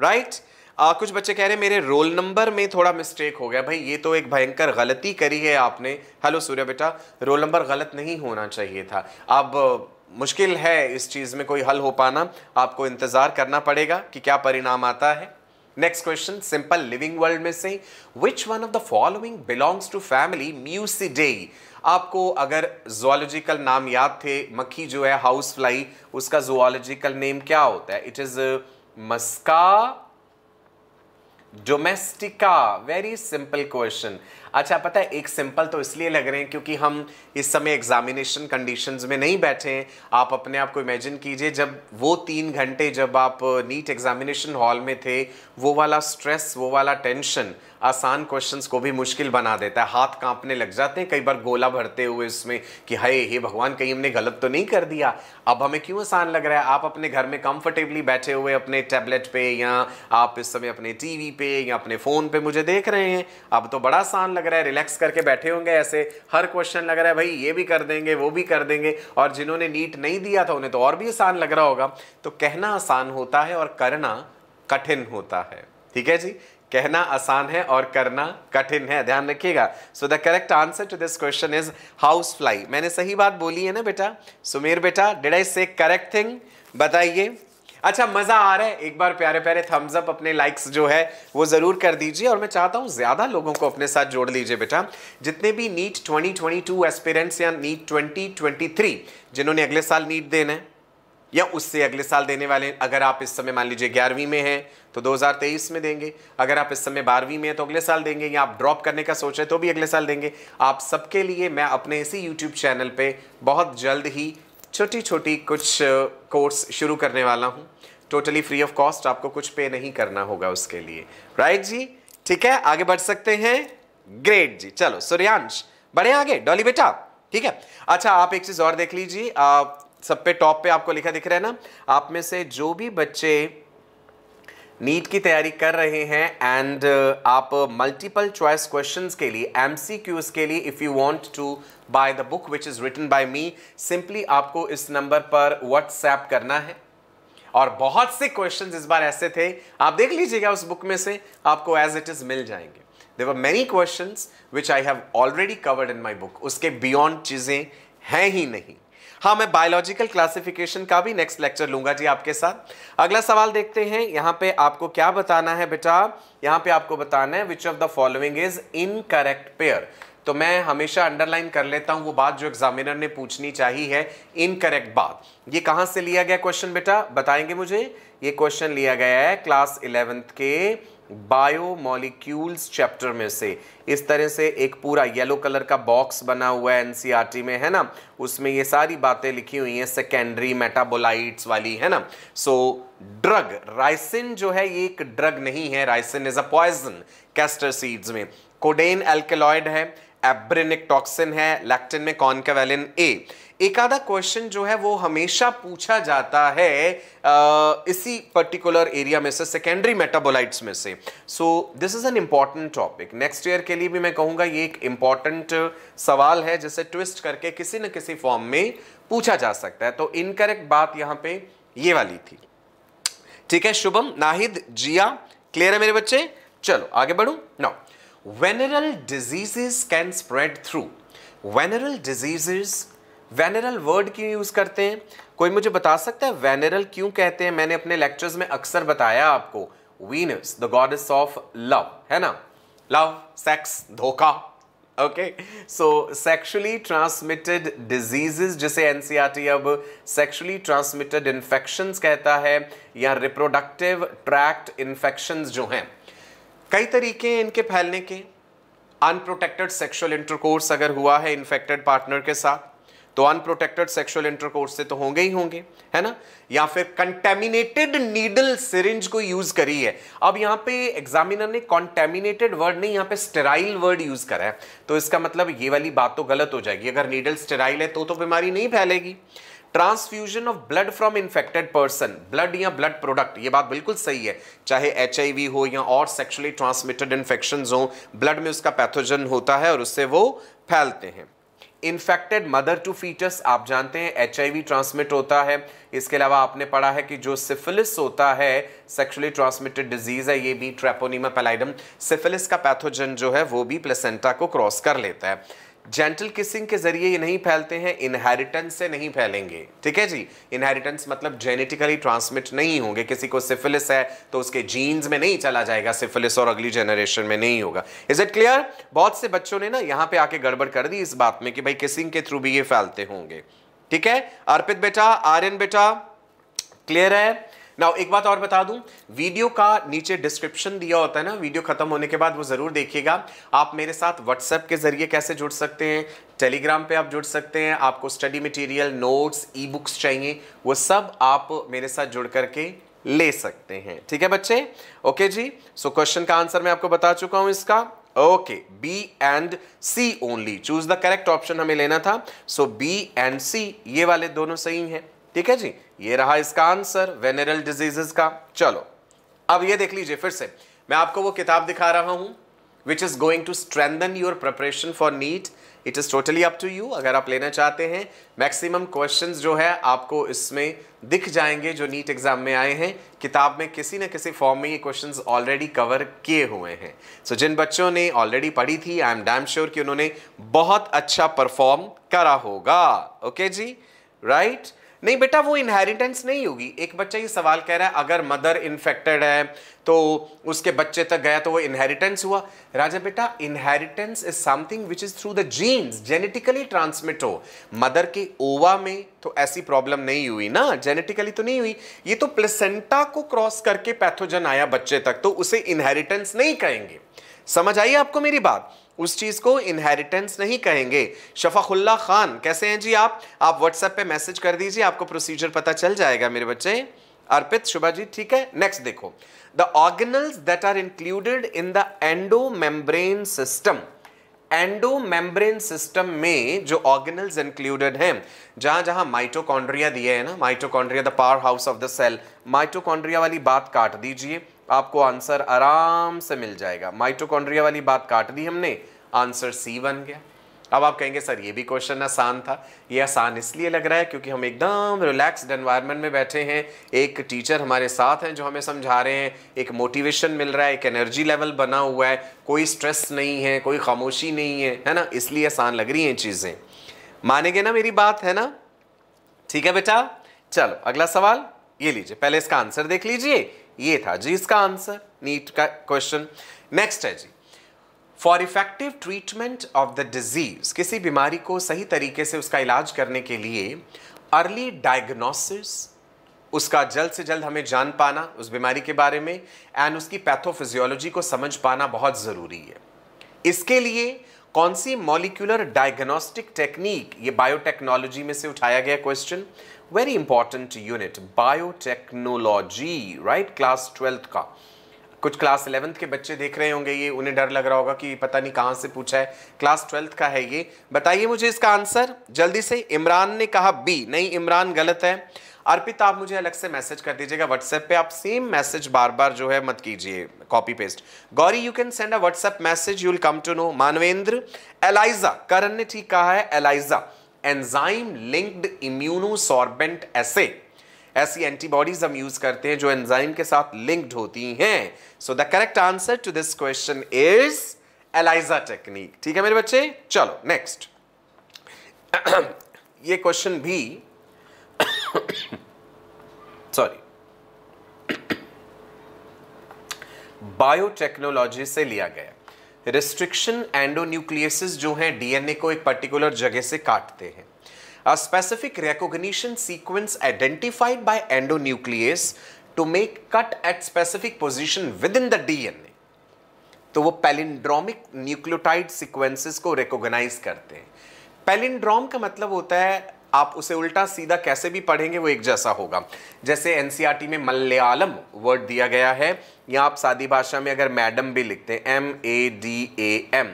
राइट आ, कुछ बच्चे कह रहे हैं मेरे रोल नंबर में थोड़ा मिस्टेक हो गया भाई ये तो एक भयंकर गलती करी है आपने हेलो सूर्य बेटा रोल नंबर गलत नहीं होना चाहिए था अब मुश्किल है इस चीज़ में कोई हल हो पाना आपको इंतज़ार करना पड़ेगा कि क्या परिणाम आता है next question simple living world में से which one of the following belongs to family Muscidae आपको अगर जोलॉजिकल नाम याद थे मक्खी जो है हाउस फ्लाई उसका जोलॉजिकल नेम क्या होता है it is Musca domestica very simple question अच्छा पता है एक सिंपल तो इसलिए लग रहे हैं क्योंकि हम इस समय एग्जामिनेशन कंडीशंस में नहीं बैठे हैं आप अपने आप को इमेजिन कीजिए जब वो तीन घंटे जब आप नीट एग्जामिनेशन हॉल में थे वो वाला स्ट्रेस वो वाला टेंशन आसान क्वेश्चंस को भी मुश्किल बना देता है हाथ कांपने लग जाते हैं कई बार गोला भरते हुए इसमें कि हाय हे भगवान कहीं हमने गलत तो नहीं कर दिया अब हमें क्यों आसान लग रहा है आप अपने घर में कंफर्टेबली बैठे हुए अपने टैबलेट पे या आप इस समय अपने टीवी पे या अपने फ़ोन पे मुझे देख रहे हैं अब तो बड़ा आसान लग रहा है रिलैक्स करके बैठे होंगे ऐसे हर क्वेश्चन लग रहा है भाई ये भी कर देंगे वो भी कर देंगे और जिन्होंने नीट नहीं दिया था उन्हें तो और भी आसान लग रहा होगा तो कहना आसान होता है और करना कठिन होता है ठीक है जी कहना आसान है और करना कठिन है ध्यान रखिएगा so the correct answer to this question is house fly मैंने सही बात बोली है ना बेटा सुमेर बेटा डिड आई से करेक्ट थिंग बताइए अच्छा मज़ा आ रहा है एक बार प्यारे प्यारे थम्स अप अपने लाइक्स जो है वो ज़रूर कर दीजिए और मैं चाहता हूँ ज़्यादा लोगों को अपने साथ जोड़ लीजिए बेटा जितने भी नीट 2022 एस्पिरेंट्स या नीट 2023 जिन्होंने अगले साल नीट देना है या उससे अगले साल देने वाले अगर आप इस समय मान लीजिए ग्यारहवीं में हैं तो 2023 में देंगे अगर आप इस समय बारहवीं में हैं तो अगले साल देंगे या आप ड्रॉप करने का सोच रहे तो भी अगले साल देंगे आप सबके लिए मैं अपने इसी यूट्यूब चैनल पर बहुत जल्द ही छोटी छोटी कुछ कोर्स शुरू करने वाला हूँ टोटली फ्री ऑफ कॉस्ट आपको कुछ पे नहीं करना होगा उसके लिए राइट जी ठीक है आगे बढ़ सकते हैं ग्रेट जी चलो सूर्यांश बढ़े आगे डॉली बेटा ठीक है अच्छा आप एक चीज और देख लीजिए सब पे टॉप पे आपको लिखा दिख रहा है ना आप में से जो भी बच्चे नीट की तैयारी कर रहे हैं एंड uh, आप मल्टीपल चॉइस क्वेश्चंस के लिए एम के लिए if you want to buy the book which is written by me simply आपको इस नंबर पर व्हाट्सएप करना है और बहुत से क्वेश्चंस इस बार ऐसे थे आप देख लीजिएगा उस बुक में से आपको एज इट इज़ मिल जाएंगे there are many question which I have already covered in my book उसके बियॉन्ड चीज़ें हैं ही नहीं हाँ मैं बायोलॉजिकल क्लासिफिकेशन का भी नेक्स्ट लेक्चर लूंगा जी आपके साथ अगला सवाल देखते हैं यहाँ पे आपको क्या बताना है बेटा यहाँ पे आपको बताना है which of the following is incorrect pair तो मैं हमेशा अंडरलाइन कर लेता हूँ वो बात जो एग्जामिनर ने पूछनी चाहिए है इनकरेक्ट बात ये कहाँ से लिया गया क्वेश्चन बेटा बताएंगे मुझे ये क्वेश्चन लिया गया है क्लास इलेवेंथ के बायोमोलिक्यूल्स चैप्टर में से इस तरह से एक पूरा येलो कलर का बॉक्स बना हुआ है एनसीईआरटी e में है ना उसमें ये सारी बातें लिखी हुई हैं सेकेंडरी मेटाबोलाइट्स वाली है ना सो ड्रग राइसिन जो है ये एक ड्रग नहीं है ricin is a poison castor seeds में कोडेन एल्केलॉयड है एब्रिनिक टॉक्सिन है लैक्टिन में कॉनकेवेलिन ए एक आधा क्वेश्चन जो है वो हमेशा पूछा जाता है इसी पर्टिकुलर एरिया में से सेकेंडरी मेटाबोलाइट्स में से so this is an important topic next year के लिए भी मैं कहूंगा ये एक इंपॉर्टेंट सवाल है जिसे ट्विस्ट करके किसी न किसी फॉर्म में पूछा जा सकता है तो इनकरेक्ट बात यहां पे ये वाली थी ठीक है शुभम नाहिद जिया क्लियर है मेरे बच्चे चलो आगे बढ़ू no venereal diseases can spread through venereal diseases venereal word क्यों यूज़ करते हैं कोई मुझे बता सकता है वेनरल क्यों कहते हैं मैंने अपने लेक्चर्स में अक्सर बताया आपको Venus the goddess of love है ना लव सेक्स धोखा okay so sexually transmitted diseases जिसे एनसीईआरटी e अब सेक्सुअली ट्रांसमिटेड इन्फेक्शन कहता है या रिप्रोडक्टिव ट्रैक्ट इन्फेक्शन जो हैं कई तरीके हैं इनके फैलने के अनप्रोटेक्टेड सेक्सुअल इंटरकोर्स अगर हुआ है इन्फेक्टेड पार्टनर के साथ तो अनप्रोटेक्टेड सेक्सुअल इंटरकोर्स से तो होंगे ही होंगे है ना या फिर कंटेमिनेटेड नीडल सिरिंज को यूज करी है अब यहाँ पे एग्जामिनर ने कॉन्टेमिनेटेड वर्ड नहीं यहाँ पे स्टेराइल वर्ड यूज करा है तो इसका मतलब ये वाली बात तो गलत हो जाएगी अगर नीडल स्टेराइल है तो तो बीमारी नहीं फैलेगी transfusion of blood from infected person blood या ब्लड प्रोडक्ट ये बात बिल्कुल सही है चाहे एच हो या और सेक्शुअली ट्रांसमिटेड इन्फेक्शन हो ब्लड में उसका पैथोजन होता है और उससे वो फैलते हैं इन्फेक्टेड मदर टू फीटस आप जानते हैं एच ट्रांसमिट होता है इसके अलावा आपने पढ़ा है कि जो सिफिलिस होता है सेक्सुअली ट्रांसमिटेड डिजीज़ है ये भी ट्रेपोनीमा पेलाइडम सिफिलिस का पैथोजन जो है वो भी प्लेसेंटा को क्रॉस कर लेता है जेंटल किसिंग के जरिए ये नहीं फैलते हैं इनहेरिटेंस से नहीं फैलेंगे ठीक है जी इनहेरिटेंस मतलब जेनेटिकली ट्रांसमिट नहीं होंगे किसी को सिफिलिस है तो उसके जीन्स में नहीं चला जाएगा सिफिलिस और अगली जनरेशन में नहीं होगा इज इट क्लियर बहुत से बच्चों ने ना यहाँ पे आके गड़बड़ कर दी इस बात में कि भाई किसिंग के थ्रू भी ये फैलते होंगे ठीक है अर्पित बेटा आर्यन बेटा क्लियर है नाउ एक बात और बता दूं वीडियो का नीचे डिस्क्रिप्शन दिया होता है ना वीडियो खत्म होने के बाद वो ज़रूर देखिएगा आप मेरे साथ व्हाट्सएप के जरिए कैसे जुड़ सकते हैं टेलीग्राम पे आप जुड़ सकते हैं आपको study material notes e books चाहिए वो सब आप मेरे साथ जुड़ करके ले सकते हैं ठीक है बच्चे ओके जी सो so, क्वेश्चन का आंसर मैं आपको बता चुका हूं इसका okay B and C only choose the correct option हमें लेना था सो बी एंड सी ये वाले दोनों सही हैं ठीक है जी ये रहा इसका आंसर वेनेरल डिजीजेस का चलो अब ये देख लीजिए फिर से मैं आपको वो किताब दिखा रहा हूँ which is going to strengthen your preparation for NEET it is totally up to you अगर आप लेना चाहते हैं मैक्सिमम क्वेश्चन जो है आपको इसमें दिख जाएंगे जो नीट एग्जाम में आए हैं किताब में किसी न किसी फॉर्म में ये क्वेश्चन ऑलरेडी कवर किए हुए हैं सो so, जिन बच्चों ने ऑलरेडी पढ़ी थी आई एम डैम श्योर कि उन्होंने बहुत अच्छा परफॉर्म करा होगा ओके okay जी राइट right? नहीं बेटा वो इनहेरिटेंस नहीं होगी एक बच्चा ये सवाल कह रहा है अगर मदर इन्फेक्टेड है तो उसके बच्चे तक गया तो वो इनहेरिटेंस हुआ राजा बेटा inheritance is something which is through the genes genetically transmit हो मदर के ओवा में तो ऐसी प्रॉब्लम नहीं हुई ना जेनेटिकली तो नहीं हुई ये तो प्लेसेंटा को क्रॉस करके पैथोजन आया बच्चे तक तो उसे इनहेरिटेंस नहीं कहेंगे समझ आई आपको मेरी बात उस चीज़ को इनहेरिटेंस नहीं कहेंगे शफाखुल्ला खान कैसे हैं जी आप आप व्हाट्सएप पे मैसेज कर दीजिए आपको प्रोसीजर पता चल जाएगा मेरे बच्चे अर्पित शुभा जी ठीक है नेक्स्ट देखो the organelles that are included in the endomembrane system endomembrane system में जो ऑर्गेनल्स इंक्लूडेड हैं जहां जहां माइटोकॉन्ड्रिया दिए हैं ना mitochondria the powerhouse of the cell mitochondria वाली बात काट दीजिए आपको आंसर आराम से मिल जाएगा माइटोकॉन्ड्रिया वाली बात काट दी हमने आंसर सी बन गया अब आप कहेंगे सर ये भी क्वेश्चन आसान था ये आसान इसलिए लग रहा है क्योंकि हम एकदम रिलैक्सड एनवायरनमेंट में बैठे हैं एक टीचर हमारे साथ हैं जो हमें समझा रहे हैं एक मोटिवेशन मिल रहा है एक एनर्जी लेवल बना हुआ है कोई स्ट्रेस नहीं है कोई खामोशी नहीं है है ना इसलिए आसान लग रही हैं चीज़ें मानेंगे ना मेरी बात है ना ठीक है बेटा चलो अगला सवाल ये लीजिए पहले इसका आंसर देख लीजिए ये था जी इसका आंसर नीट का क्वेश्चन नेक्स्ट है जी for effective treatment of the disease किसी बीमारी को सही तरीके से उसका इलाज करने के लिए अर्ली डायग्नोसिस उसका जल्द से जल्द हमें जान पाना उस बीमारी के बारे में एंड उसकी पैथोफिजियोलॉजी को समझ पाना बहुत ज़रूरी है इसके लिए कौन सी मॉलिक्यूलर डायग्नोस्टिक टेक्निक ये बायोटेक्नोलॉजी में से उठाया गया question very important unit biotechnology right class twelfth का कुछ क्लास इलेवंथ के बच्चे देख रहे होंगे ये उन्हें डर लग रहा होगा कि पता नहीं कहाँ से पूछा है क्लास ट्वेल्थ का है ये बताइए मुझे इसका आंसर जल्दी से इमरान ने कहा बी नहीं इमरान गलत है अर्पित आप मुझे अलग से मैसेज कर दीजिएगा व्हाट्सएप पे आप सेम मैसेज बार बार जो है मत कीजिए copy paste Gauri you can send a WhatsApp message you will come to know Manvendra ELISA Karan ने ठीक कहा है एलाइजा एंजाइम लिंक्ड इम्यूनोसॉर्बेंट ऐसे ऐसी एंटीबॉडीज हम यूज करते हैं जो एंजाइम के साथ लिंक्ड होती हैं so the correct answer to this question is ELISA technique ठीक है मेरे बच्चे चलो नेक्स्ट ये क्वेश्चन भी सॉरी बायोटेक्नोलॉजी से लिया गया रिस्ट्रिक्शन एंडो एंडोन्यूक्लियसिस जो है डीएनए को एक पर्टिकुलर जगह से काटते हैं a specific recognition sequence identified by nucleus to make cut at specific position within the DNA तो वो पेलिंड्रोमिक न्यूक्लियोटाइड सीक्वेंसेस को रिकोगनाइज करते हैं पेलिंड्रोम का मतलब होता है आप उसे उल्टा सीधा कैसे भी पढ़ेंगे वो एक जैसा होगा जैसे एन e में मलयालम वर्ड दिया गया है या आप सादी भाषा में अगर मैडम भी लिखते हैं M A D A M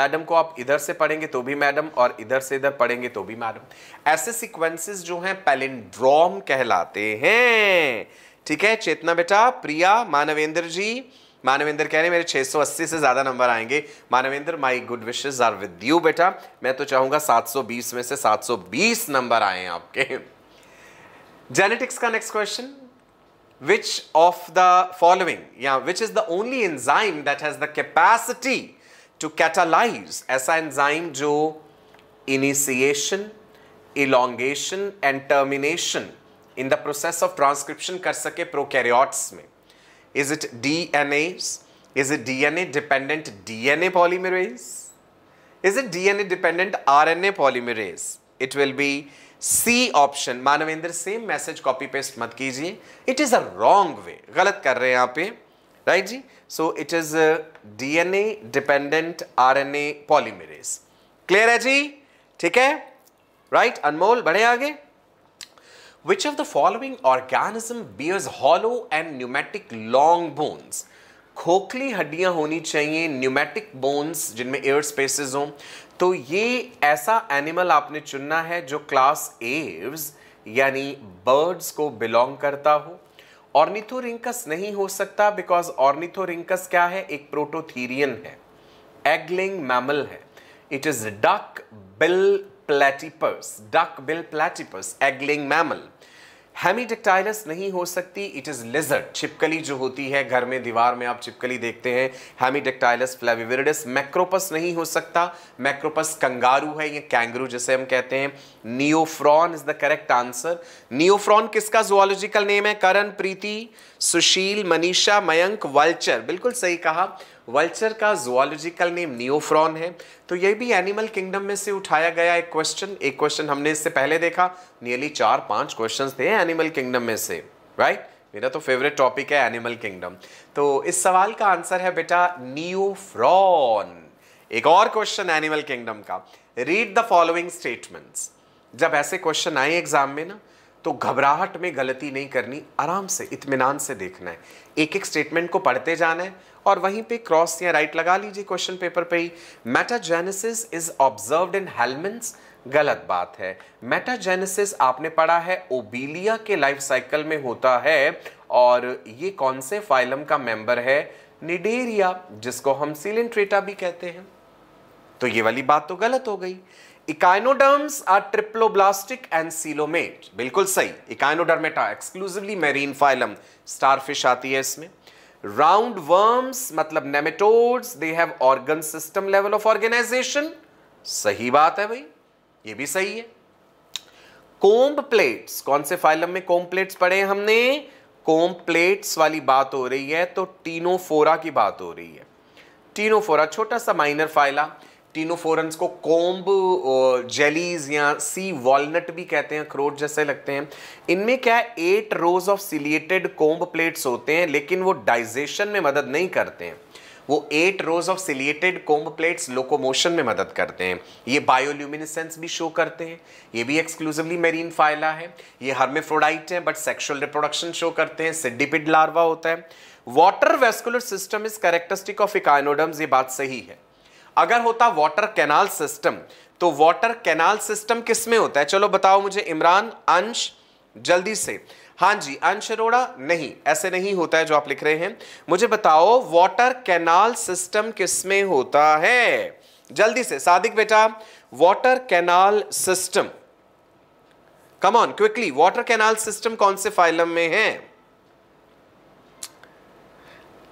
madam को आप इधर से पढ़ेंगे तो भी मैडम और इधर से इधर पढ़ेंगे तो भी मैडम ऐसे सिक्वेंसेज जो हैं पेलिंड्रॉम कहलाते हैं ठीक है चेतना बेटा प्रिया मानवेंद्र जी मानवेंद्र कह रहे हैं मेरे 680 से ज़्यादा नंबर आएंगे Manvendra my good wishes are with you बेटा मैं तो चाहूँगा 720 में से 720 नंबर आए आपके जेनेटिक्स का next question which of the following या which is the only enzyme that has the capacity to catalyse ऐसा एंजाइम जो initiation elongation and termination in the process of transcription कर सके प्रोकैरियोट्स में Is it DNAs? Is it DNA dependent DNA polymerase? Is it DNA dependent RNA polymerase? It will be C option Manvendra same message copy paste मत कीजिए it is a wrong way गलत कर रहे हैं यहाँ पे राइट जी so it is DNA dependent RNA polymerase clear है जी ठीक है राइट right? अनमोल बढ़े आगे Which of the following organism bears hollow and pneumatic long bones? खोखली हड्डियां होनी चाहिए न्यूमेटिक बोन्स जिनमें एयर स्पेसिस हों तो ये ऐसा एनिमल आपने चुनना है जो क्लास एव्स यानी बर्ड्स को बिलोंग करता हो ऑर्निथोरिंकस नहीं हो सकता बिकॉज ऑर्निथोरिंकस क्या है एक प्रोटोथीरियन है एगलिंग मैमल है it is duck bill platypus duck bill platypus egg laying mammal Hemidactylus नहीं हो सकती इट इज़ लिजर्ड छिपकली जो होती है घर में दीवार में आप छिपकली देखते हैं हेमीटेक्टाइलस फ्लेविविरिडस मैक्रोपस नहीं हो सकता मैक्रोपस कंगारू है ये कैंगरू जिसे हम कहते हैं Neophron is the correct answer Neophron किसका जोलॉजिकल नेम है करण प्रीति सुशील मनीषा मयंक वल्चर बिल्कुल सही कहा वल्चर का जोलॉजिकल नेम नियोफ्रॉन है तो ये भी एनिमल किंगडम में से उठाया गया एक क्वेश्चन एक क्वेश्चन हमने इससे पहले देखा नियरली चार पांच क्वेश्चन थे एनिमल किंगडम में से राइट मेरा तो फेवरेट टॉपिक है एनिमल किंगडम तो इस सवाल का आंसर है बेटा नियोफ्रॉन एक और क्वेश्चन एनिमल किंगडम का रीड द फॉलोइंग स्टेटमेंट्स जब ऐसे क्वेश्चन आए एग्जाम में ना तो घबराहट में गलती नहीं करनी आराम से इतमान से देखना है एक एक स्टेटमेंट को पढ़ते जाना है और वहीं पे क्रॉस या राइट लगा लीजिए क्वेश्चन पेपर पे ही metagenesis is observe in helminths गलत बात है मेटाजेनेसिस आपने पढ़ा है ओबीलिया के लाइफ साइकिल में होता है और ये कौन से फाइलम का मेंबर है निडेरिया जिसको हम सिलेंट्रेटा भी कहते हैं तो ये वाली बात तो गलत हो गई echinoderms are triploblastic and coelomate बिल्कुल सही Echinodermata exclusively marine phylum starfish आती है इसमें राउंड वर्म्स मतलब nematodes they have organ system level of organization सही बात है भाई ये भी सही है कोम्ब प्लेट्स कौन से फाइलम में कोम्ब प्लेट्स पढ़े हमने कोम्ब प्लेट्स वाली बात हो रही है तो टीनोफोरा की बात हो रही है टीनोफोरा छोटा सा माइनर फाइला टीनोफोरन्स को कोम्ब जेलीज या सी वॉलनट भी कहते हैं अखरोट जैसे लगते हैं इनमें क्या है eight rows of ciliated comb plates होते हैं लेकिन वो डाइजेशन में मदद नहीं करते हैं वो eight rows of ciliated comb plates locomotion में मदद करते हैं ये बायोल्यूमिनसेंस भी शो करते हैं ये भी एक्सक्लूसिवली मेरीन फाइला है ये हर्मेफ्रोडाइट है बट सेक्शुअल रिप्रोडक्शन शो करते हैं सिडिपिड लार्वा होता है water vascular system is characteristic of echinoderms ये बात सही है अगर होता वाटर कैनाल सिस्टम तो वाटर कैनाल सिस्टम किस में होता है चलो बताओ मुझे इमरान अंश जल्दी से हाँ जी अंश अरोड़ा नहीं ऐसे नहीं होता है जो आप लिख रहे हैं मुझे बताओ वाटर कैनाल सिस्टम किस में होता है जल्दी से सादिक बेटा water canal system come on quickly water canal system कौन से फाइलम में है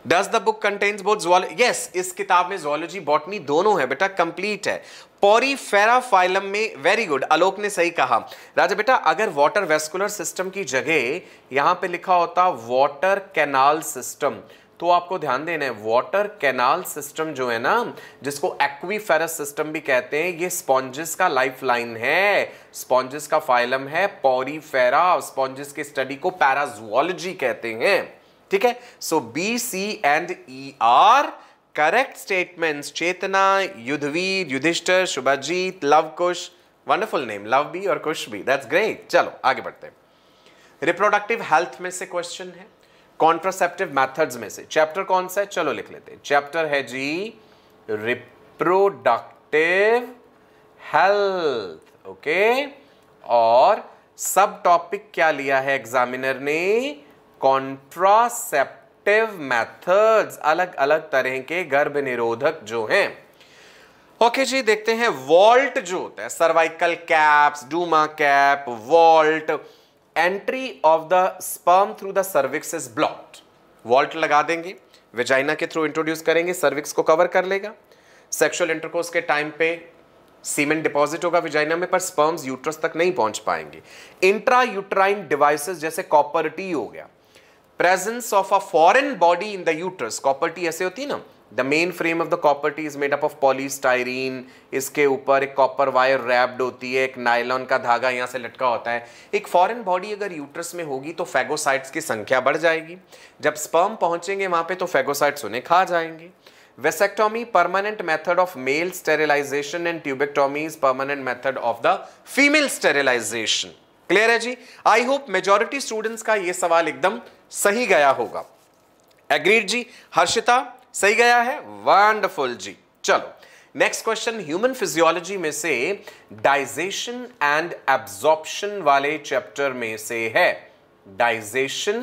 does the book contains both zoology yes इस किताब में जोलॉजी बॉटनी दोनों है बेटा कंप्लीट है पॉरी फेरा फाइलम में वेरी गुड आलोक ने सही कहा राजा बेटा अगर वाटर वेस्कुलर सिस्टम की जगह यहां पे लिखा होता वाटर कैनाल सिस्टम तो आपको ध्यान देना है वाटर कैनाल सिस्टम जो है ना जिसको एक्वीफेरस सिस्टम भी कहते हैं ये स्पॉन्जेस का लाइफ लाइन है स्पॉन्जेस का फाइलम है पोरीफेरा स्पॉन्जेस की स्टडी को पैराजोलॉजी कहते हैं ठीक है so B C and E are correct statements Chetna Yudhveer Yudhishthir Shubhajit Lav Kush wonderful name Lav B और कुश बी दैट्स ग्रेट चलो आगे बढ़ते हैं रिप्रोडक्टिव हेल्थ में से क्वेश्चन है कॉन्ट्रासेप्टिव मेथड्स में से चैप्टर कौन सा है चलो लिख लेते हैं चैप्टर है जी रिप्रोडक्टिव हेल्थ ओके और सब टॉपिक क्या लिया है एग्जामिनर ने कॉन्ट्रासेप्टिव मेथड्स अलग अलग तरह के गर्भ निरोधक जो हैं ओके okay जी देखते हैं वॉल्ट जो होता है cervical caps dome cap vault entry of the sperm through the cervix is blocked vault लगा देंगे वेजाइना के थ्रू इंट्रोड्यूस करेंगे सर्विक्स को कवर कर लेगा सेक्सुअल इंटरकोर्स के टाइम पे सीमेंट डिपॉजिट होगा विजाइना में पर स्पर्म्स यूट्रस तक नहीं पहुंच पाएंगे इंट्रा यूट्राइन डिवाइसेस जैसे कॉपर टी हो गया presence of a foreign body in the uterus copper T ऐसे होती है ना the main frame of the copper T is made up of polystyrene इसके ऊपर एक कॉपर वायर रैप्ड होती है एक नायलॉन का धागा यहाँ से लटका होता है एक फॉरेन बॉडी अगर यूट्रस में होगी तो फैगोसाइट्स की संख्या बढ़ जाएगी जब स्पर्म पहुंचेंगे वहां पे तो फैगोसाइट्स उन्हें खा जाएंगे vasectomy permanent method of male sterilization and tubectomy is permanent method of the female sterilization clear है जी आई होप मेजोरिटी स्टूडेंट्स का ये सवाल एकदम सही गया होगा एग्रीड जी हर्षिता सही गया है वंडरफुल जी चलो नेक्स्ट क्वेश्चन ह्यूमन फिजियोलॉजी में से डाइजेशन एंड एब्जॉर्प्शन वाले चैप्टर में से है डाइजेशन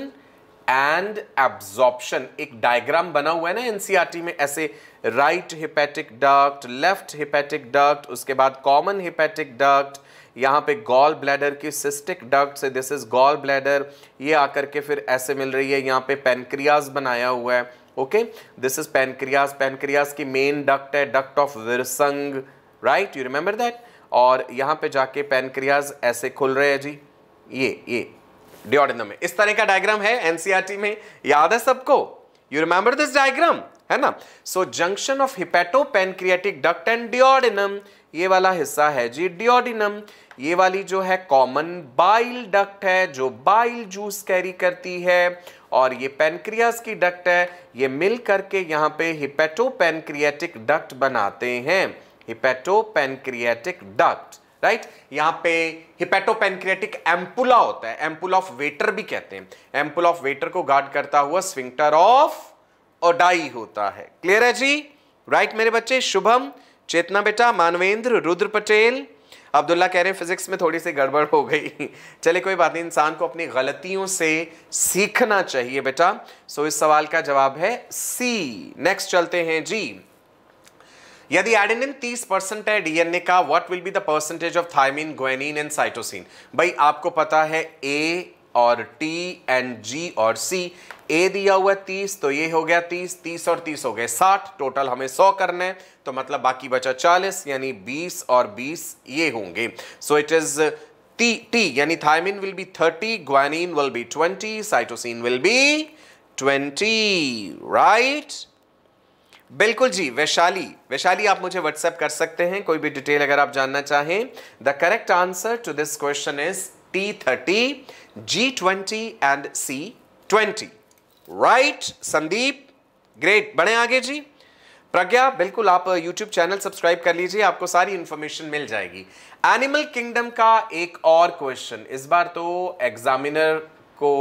एंड एब्जॉर्प्शन एक डायग्राम बना हुआ है ना एनसीईआरटी e में ऐसे right hepatic duct left hepatic duct उसके बाद कॉमन हिपैटिक डक्ट यहाँ पे गॉल ब्लैडर की सिस्टिक डक्ट से दिस इज़ गॉल ब्लैडर ये आकर के फिर ऐसे मिल रही है यहाँ पे पेनक्रियाज बनाया हुआ है okay this is pancreas pancreas की मेन डक्ट है duct of Wirsung right you remember that और यहाँ पे जाके पेनक्रियाज ऐसे खुल रहे हैं जी ये ये डिओडेंडम में इस तरह का डायग्राम है एनसीआरटी e में याद है सबको यू रिमेंबर दिस डायग्राम है ना so junction of hepatopancreatic duct and duodenum ये वाला हिस्सा है जी डिओडिनम ये वाली जो है कॉमन बाइल डक्ट है जो बाइल जूस कैरी करती है और ये पेनक्रियास की डक्ट है ये मिल करके यहाँ पे पेनक्रियाटिक डक्ट बनाते हैं पेनक्रियाटिक डक्ट राइट right? यहाँ पे पेनक्रियाटिक एम्पुला होता है एम्पुल ऑफ वेटर भी कहते हैं एम्पुल ऑफ वेटर को गार्ड करता हुआ स्विंक्टर ऑफ ओडाई होता है क्लियर है जी राइट right, मेरे बच्चे शुभम चेतना बेटा मानवेंद्र रुद्र पटेल अब्दुल्ला कह रहे हैं फिजिक्स में थोड़ी सी गड़बड़ हो गई चले कोई बात नहीं इंसान को अपनी गलतियों से सीखना चाहिए बेटा सो इस सवाल का जवाब है सी नेक्स्ट चलते हैं जी यदि एडेनिन 30 परसेंट है डीएनए का what will be the percentage of thymine guanine and cytosine भाई आपको पता है ए और टी एंड जी और सी ए दिया हुआ है तीस तो ये हो गया तीस तीस और तीस हो गए साठ टोटल हमें सौ करने तो मतलब बाकी बचा चालीस यानी बीस और बीस ये होंगे so it is T T यानी thymine will be 30 guanine will be 20 cytosine will be 20 right बिल्कुल जी वैशाली वैशाली आप मुझे व्हाट्सएप कर सकते हैं कोई भी डिटेल अगर आप जानना चाहें the correct answer to this question is T thirty G twenty and C twenty right Sandeep great बढ़े आगे जी प्रज्ञा बिल्कुल आप YouTube चैनल सब्सक्राइब कर लीजिए आपको सारी इंफॉर्मेशन मिल जाएगी एनिमल किंगडम का एक और क्वेश्चन इस बार तो एग्जामिनर को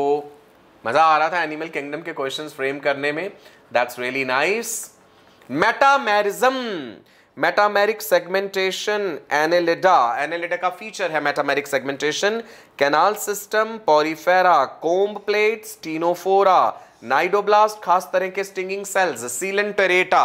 मज़ा आ रहा था एनिमल किंगडम के क्वेश्चंस फ्रेम करने में that's really nice metamerism metameric segmentation Annelida Annelida का फीचर है metameric segmentation canal system Porifera comb plates Ctenophora cnidoblast खास तरह के स्टिंगिंग सेल्स सीलन पेरेटा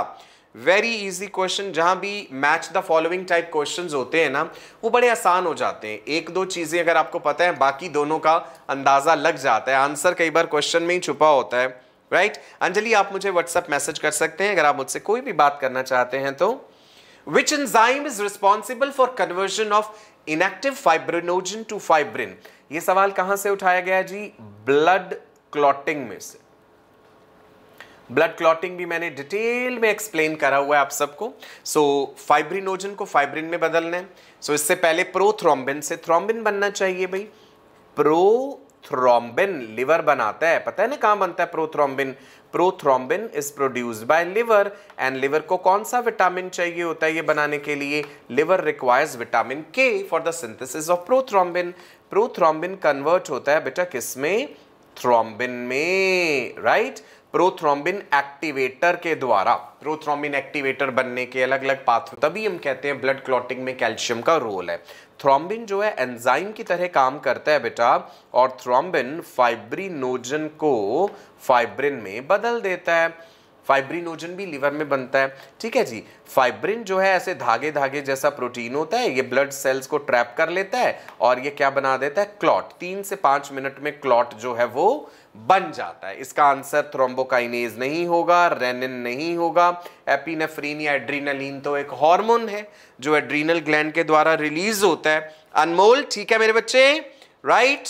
वेरी इजी क्वेश्चन जहां भी match the following type questions होते हैं ना वो बड़े आसान हो जाते हैं एक दो चीज़ें अगर आपको पता है बाकी दोनों का अंदाज़ा लग जाता है आंसर कई बार क्वेश्चन में ही छुपा होता है राइट right? अंजलि आप मुझे व्हाट्सएप मैसेज कर सकते हैं अगर आप मुझसे कोई भी बात करना चाहते हैं तो which enzyme is responsible for conversion of inactive fibrinogen to fibrin ये सवाल कहां से उठाया गया जी ब्लड क्लॉटिंग में से ब्लड क्लॉटिंग भी मैंने डिटेल में एक्सप्लेन करा हुआ है आप सबको सो फाइब्रिनोजन को फाइब्रिन में बदलना है सो so, इससे पहले प्रोथ्रोम्बिन से थ्रोम्बिन बनना चाहिए भाई प्रो थ्रोम्बिन लिवर बनाता है पता है ना कहाँ बनता है prothrombin prothrombin is produce by liver and liver को कौन सा विटामिन चाहिए होता है ये बनाने के लिए liver requires vitamin K for the synthesis of prothrombin prothrombin convert होता है बेटा किस में थ्रोम्बिन में राइट right? प्रोथ्रोम्बिन एक्टिवेटर के द्वारा प्रोथ्रोम्बिन एक्टिवेटर बनने के अलग अलग पाथ तभी हम कहते हैं ब्लड क्लॉटिंग में कैल्शियम का रोल है थ्रोम्बिन जो है एंजाइम की तरह काम करता है बेटा और थ्रोम्बिन फाइब्रिनोजन को फाइब्रिन में बदल देता है फाइब्रिनोजन भी लीवर में बनता है ठीक है जी फाइब्रिन जो है ऐसे धागे धागे जैसा प्रोटीन होता है ये ब्लड सेल्स को ट्रैप कर लेता है और ये क्या बना देता है क्लॉट तीन से पाँच मिनट में क्लॉट जो है वो बन जाता है इसका आंसर थ्रोम्बोकाइनेज नहीं होगा रेनिन नहीं होगा एपिनेफ्रीन या एड्रीनलिन तो एक हार्मोन है जो एड्रीनल ग्लैंड के द्वारा रिलीज होता है अनमोल ठीक है मेरे बच्चे राइट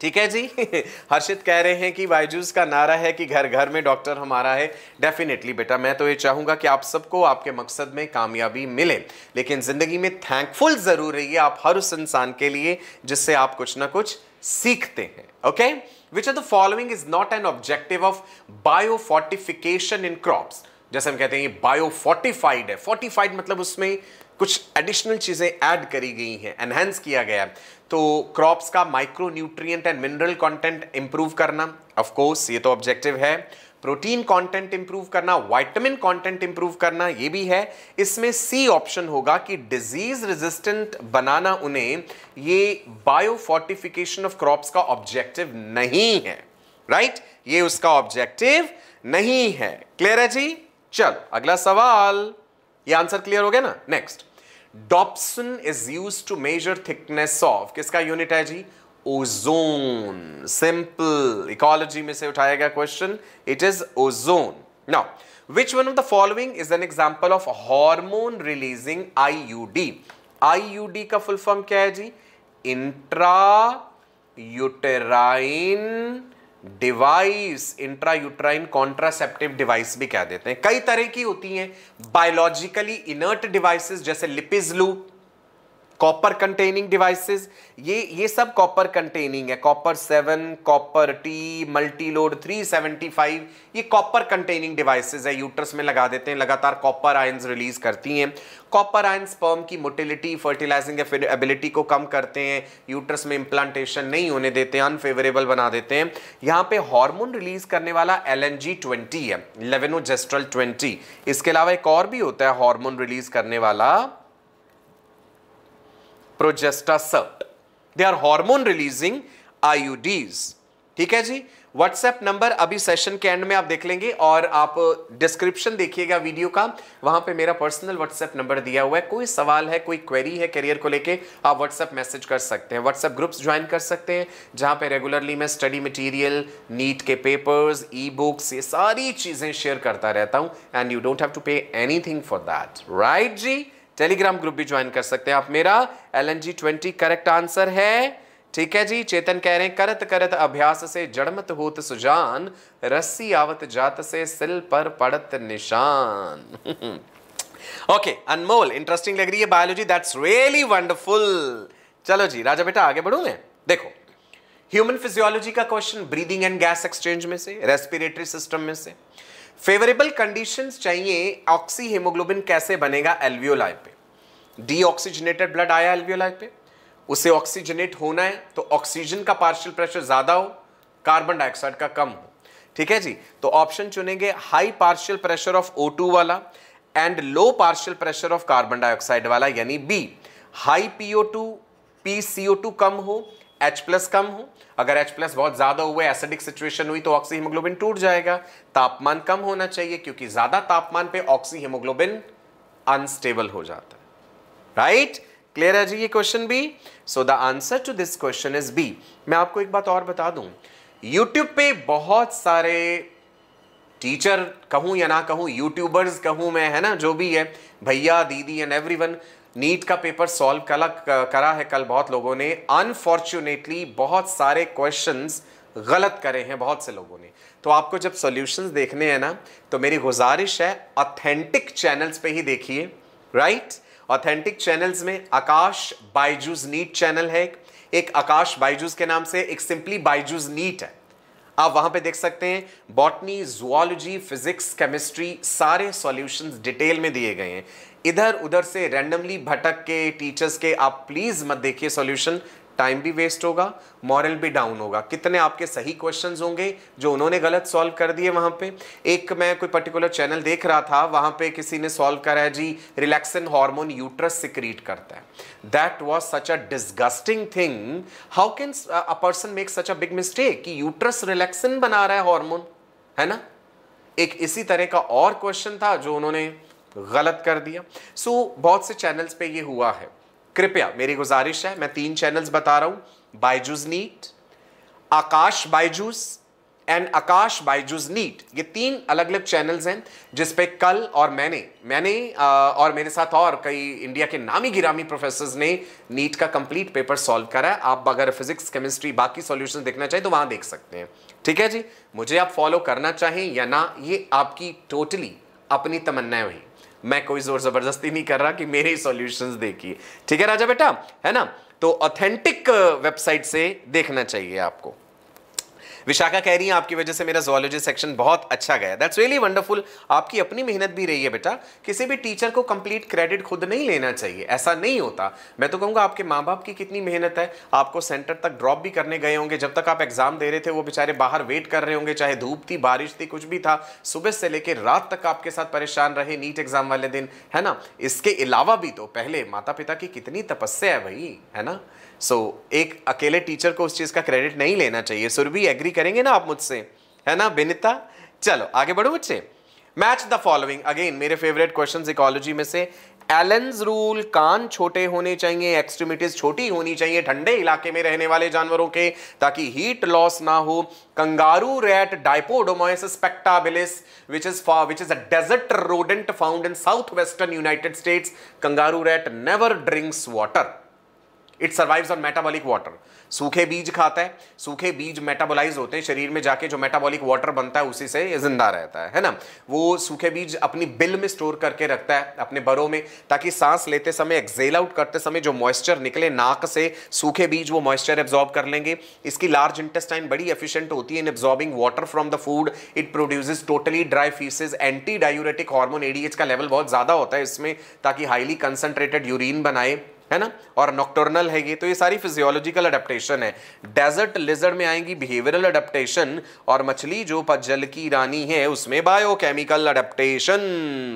ठीक है जी हर्षित कह रहे हैं कि वाइजूस का नारा है कि घर घर में डॉक्टर हमारा है डेफिनेटली बेटा मैं तो ये चाहूंगा कि आप सबको आपके मकसद में कामयाबी मिले लेकिन ज़िंदगी में थैंकफुल ज़रूर रहिए आप हर उस इंसान के लिए जिससे आप कुछ ना कुछ सीखते हैं okay okay? Which are the following is not an objective of biofortification in crops जैसे हम कहते हैं बायो फोर्टिफाइड है फोर्टिफाइड मतलब उसमें कुछ एडिशनल चीज़ें ऐड करी गई हैं एनहेंस किया गया है तो क्रॉप्स का micronutrient and mineral content improve करना ऑफ कोर्स ये तो ऑब्जेक्टिव है प्रोटीन कंटेंट इंप्रूव करना वाइटामिन कंटेंट इंप्रूव करना ये भी है इसमें सी ऑप्शन होगा कि डिजीज रेजिस्टेंट बनाना उन्हें ये बायोफोर्टिफिकेशन ऑफ क्रॉप्स का ऑब्जेक्टिव नहीं है राइट right? ये उसका ऑब्जेक्टिव नहीं है क्लियर है जी चल अगला सवाल ये आंसर क्लियर हो गया ना next Dobson is used to measure thickness of किसका यूनिट है जी ओजोन सिंपल इकोलॉजी में से उठाया गया question it is ozone now which one of the following is an example of hormone releasing IUD IUD का फुल फॉर्म क्या है जी intra uterine device intra uterine contraceptive device भी कह देते हैं कई तरह की होती हैं बायोलॉजिकली इनर्ट डिवाइसेस जैसे Lippes loop copper containing devices ये ये सब कॉपर कंटेनिंग है copper seven copper T multi load three seventy five ये कॉपर कंटेनिंग डिवाइसेस है यूट्रस में लगा देते हैं लगातार कॉपर आयन्स रिलीज करती हैं कॉपर आयन स्पर्म की मोटिलिटी फर्टिलाइजिंग एबिलिटी को कम करते हैं यूट्रस में इम्प्लांटेशन नहीं होने देते हैं अनफेवरेबल बना देते हैं यहाँ पे हार्मोन रिलीज करने वाला एल एन जी ट्वेंटी है लेवेनोजेस्ट्रल ट्वेंटी इसके अलावा एक और भी होता है हार्मोन रिलीज करने वाला Progestasert they are hormone releasing IUDs ठीक है जी व्हाट्सएप नंबर अभी सेशन के एंड में आप देख लेंगे और आप डिस्क्रिप्शन देखिएगा वीडियो का वहां पे मेरा पर्सनल व्हाट्सएप नंबर दिया हुआ है कोई सवाल है कोई क्वेरी है करियर को लेके आप व्हाट्सएप मैसेज कर सकते हैं व्हाट्सएप ग्रुप्स ज्वाइन कर सकते हैं जहां पे रेगुलरली मैं स्टडी मटेरियल नीट के पेपर्स ई बुक्स ये सारी चीज़ें शेयर करता रहता हूँ and you don't have to pay any for that right जी टेलीग्राम ग्रुप भी ज्वाइन कर सकते हैं आप मेरा L N G twenty correct answer है ठीक है जी चेतन कह रहे हैं करत करत अभ्यास से जड़मत होत सुजान रस्सी आवत जात से सिल पर पड़त निशान ओके अनमोल इंटरेस्टिंग लग रही है बायोलॉजी दैट्स रियली वंडरफुल चलो जी राजा बेटा आगे बढ़ू मैं देखो ह्यूमन फिजियोलॉजी का question breathing and gas exchange में से रेस्पिरेटरी सिस्टम में से फेवरेबल कंडीशंस चाहिए ऑक्सी हीमोग्लोबिन कैसे बनेगा एल्वियोलाई पे डीऑक्सीजनेटेड ब्लड आया एल्वियोलाई पे उसे ऑक्सीजनेट होना है तो ऑक्सीजन का पार्शियल प्रेशर ज़्यादा हो कार्बन डाइऑक्साइड का कम हो ठीक है जी तो ऑप्शन चुनेंगे high partial pressure of two वाला and low partial pressure of carbon dioxide वाला यानी B high PO2 to come हो एच प्लस कम हो अगर एच प्लस बहुत ज़्यादा हुआ एसिडिक सिचुएशन हुई तो ऑक्सी हीमोग्लोबिन टूट जाएगा तापमान कम होना चाहिए क्योंकि ज़्यादा तापमान पे ऑक्सी हीमोग्लोबिन अनस्टेबल हो जाता है राइट क्लियर है जी ये question B so the answer to this question is B मैं आपको एक बात और बता दूं यूट्यूब पे बहुत सारे टीचर कहूं या ना कहूं यूट्यूबर्स कहूं मैं है ना जो भी है भैया दीदी एंड एवरीवन नीट का पेपर सॉल्व कल करा है कल बहुत लोगों ने अनफॉर्चुनेटली बहुत सारे क्वेश्चंस गलत करे हैं बहुत से लोगों ने तो आपको जब सॉल्यूशंस देखने हैं ना तो मेरी गुजारिश है ऑथेंटिक चैनल्स पे ही देखिए राइट ऑथेंटिक चैनल्स में आकाश बायजूस नीट चैनल है एक आकाश बायजूस के नाम से एक सिंपली बायजूस नीट है आप वहां पे देख सकते हैं बॉटनी जुआलॉजी फिजिक्स केमिस्ट्री सारे सॉल्यूशंस डिटेल में दिए गए हैं इधर उधर से रैंडमली भटक के टीचर्स के आप प्लीज़ मत देखिए सॉल्यूशन टाइम भी वेस्ट होगा मॉरल भी डाउन होगा कितने आपके सही क्वेश्चंस होंगे जो उन्होंने गलत सॉल्व कर दिए वहाँ पे एक मैं कोई पर्टिकुलर चैनल देख रहा था वहाँ पे किसी ने सॉल्व करा है जी रिलैक्सन हार्मोन यूट्रस सिक्रीट करता है that was such a disgusting thing how can a person make such a big mistake कि यूट्रस रिलैक्सन बना रहा है हॉर्मोन है ना एक इसी तरह का और क्वेश्चन था जो उन्होंने गलत कर दिया सो so, बहुत से चैनल्स पे ये हुआ है कृपया मेरी गुजारिश है मैं तीन चैनल्स बता रहा हूं Byju's NEET Aakash Byju's and Aakash Byju's NEET ये तीन अलग अलग चैनल्स हैं जिस पे कल और मैंने मैंने आ, और मेरे साथ और कई इंडिया के नामी गिरामी प्रोफेसर ने नीट का कंप्लीट पेपर सॉल्व करा है आप अगर फिजिक्स केमिस्ट्री बाकी सॉल्यूशन देखना चाहें तो वहाँ देख सकते हैं ठीक है जी मुझे आप फॉलो करना चाहें या ना ये आपकी टोटली अपनी तमन्नाएं हुई मैं कोई जोर जबरदस्ती नहीं कर रहा कि मेरे ही देखिए ठीक है राजा बेटा है ना तो ऑथेंटिक वेबसाइट uh, से देखना चाहिए आपको विशाखा कह रही हैं आपकी वजह से मेरा जोलॉजी सेक्शन बहुत अच्छा गया दैट्स रियली वंडरफुल आपकी अपनी मेहनत भी रही है बेटा किसी भी टीचर को कंप्लीट क्रेडिट खुद नहीं लेना चाहिए ऐसा नहीं होता मैं तो कहूँगा आपके माँ बाप की कितनी मेहनत है आपको सेंटर तक ड्रॉप भी करने गए होंगे जब तक आप एग्जाम दे रहे थे वो बेचारे बाहर वेट कर रहे होंगे चाहे धूप थी बारिश थी कुछ भी था सुबह से लेकर रात तक आपके साथ परेशान रहे नीट एग्जाम वाले दिन है ना इसके अलावा भी तो पहले माता पिता की कितनी तपस्या है भाई है ना सो so, एक अकेले टीचर को उस चीज़ का क्रेडिट नहीं लेना चाहिए सुरभि एग्री करेंगे ना आप मुझसे है ना बिनिता चलो आगे बढ़ो मुझसे मैच द फॉलोइंग अगेन मेरे फेवरेट क्वेश्चन इकोलॉजी में से एलेंस रूल कान छोटे होने चाहिए एक्सट्रीमिटीज छोटी होनी चाहिए ठंडे इलाके में रहने वाले जानवरों के ताकि हीट लॉस ना हो kangaroo rat Dipodomys spectabilis which is which is a desert rodent found in south western United States kangaroo rat never drinks water it survives on metabolic water सूखे बीज खाता है सूखे बीज मेटाबोलाइज होते हैं शरीर में जाके जो मेटाबॉलिक वाटर बनता है उसी से जिंदा रहता है है ना वो सूखे बीज अपनी बिल में स्टोर करके रखता है अपने बरों में ताकि सांस लेते समय एक्सेल आउट करते समय जो मॉइस्चर निकले नाक से सूखे बीज वो मॉइस्चर एब्जॉर्ब कर लेंगे इसकी लार्ज इंटेस्टाइन बड़ी एफिशियंट होती है in absorbing water from the food it produces totally dry faeces antidiuretic hormone ADH का लेवल बहुत ज़्यादा होता है इसमें ताकि हाईली कंसनट्रेटेड यूरिन बनाए है ना और नॉक्टोर्नल है ये तो ये सारी फिजियोलॉजिकल अडेप्टेशन है डेजर्ट लिजर्ड में आएंगी बिहेवियरल अडेप्टेशन और मछली जो पजल की रानी है उसमें बायोकेमिकल अडेप्टेशन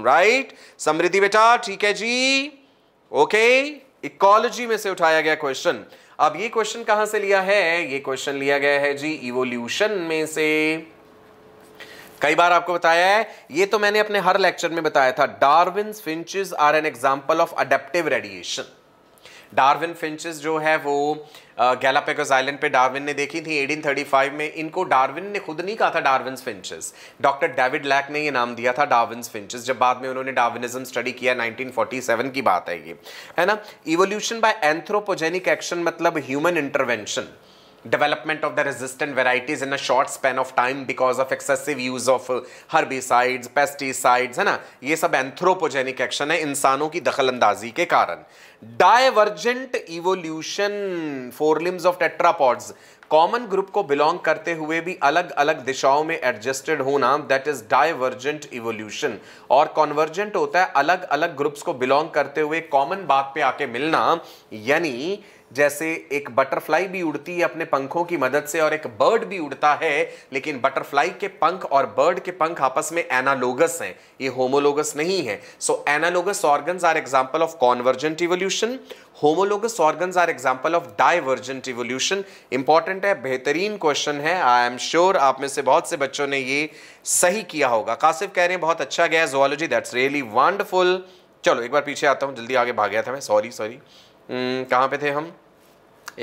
राइट समृद्धि बेटा ठीक है जी ओके इकोलॉजी में से उठाया गया क्वेश्चन अब ये क्वेश्चन कहां से लिया है ये क्वेश्चन लिया गया है जी इवोल्यूशन में से कई बार आपको बताया है ये तो मैंने अपने हर लेक्चर में बताया था Darwin finches are an example of adaptive radiation Darwin finches जो है वो गैलापेगस आइलैंड पे डार्विन ने देखी थी 1835 में इनको डार्विन ने खुद नहीं कहा था Darwin finches doctor David Lack ने ये नाम दिया था डार्विन फिंचेस जब बाद में उन्होंने डार्विनिज्म स्टडी किया 1947 की बात है ये है ना इवोल्यूशन बाय एंथ्रोपोजेनिक एक्शन मतलब human intervention development of the resistant varieties in a short span of time because of excessive use of herbicides, pesticides, है ना ये सब anthropogenic action है इंसानों की दखल अंदाजी के कारण divergent evolution four limbs of tetrapods common group को बिलोंग करते हुए भी अलग अलग दिशाओं में एडजस्टेड होना दैट इज डाइवर्जेंट इवोल्यूशन और कॉन्वर्जेंट होता है अलग अलग ग्रुप्स को बिलोंग करते हुए कॉमन बात पे आके मिलना यानी जैसे एक बटरफ्लाई भी उड़ती है अपने पंखों की मदद से और एक बर्ड भी उड़ता है लेकिन बटरफ्लाई के पंख और बर्ड के पंख आपस में एनालोगस हैं ये होमोलोगस नहीं है so analogous organs are example of convergent evolution homologous organs are example of divergent evolution important है बेहतरीन क्वेश्चन है आई एम श्योर आप में से बहुत से बच्चों ने ये सही किया होगा कासिफ कह रहे हैं बहुत अच्छा गया जोलॉजी दैट्स रियली वंडरफुल चलो एक बार पीछे आता हूँ जल्दी आगे भाग गया था मैं सॉरी सॉरी हम्म, कहां पे थे हम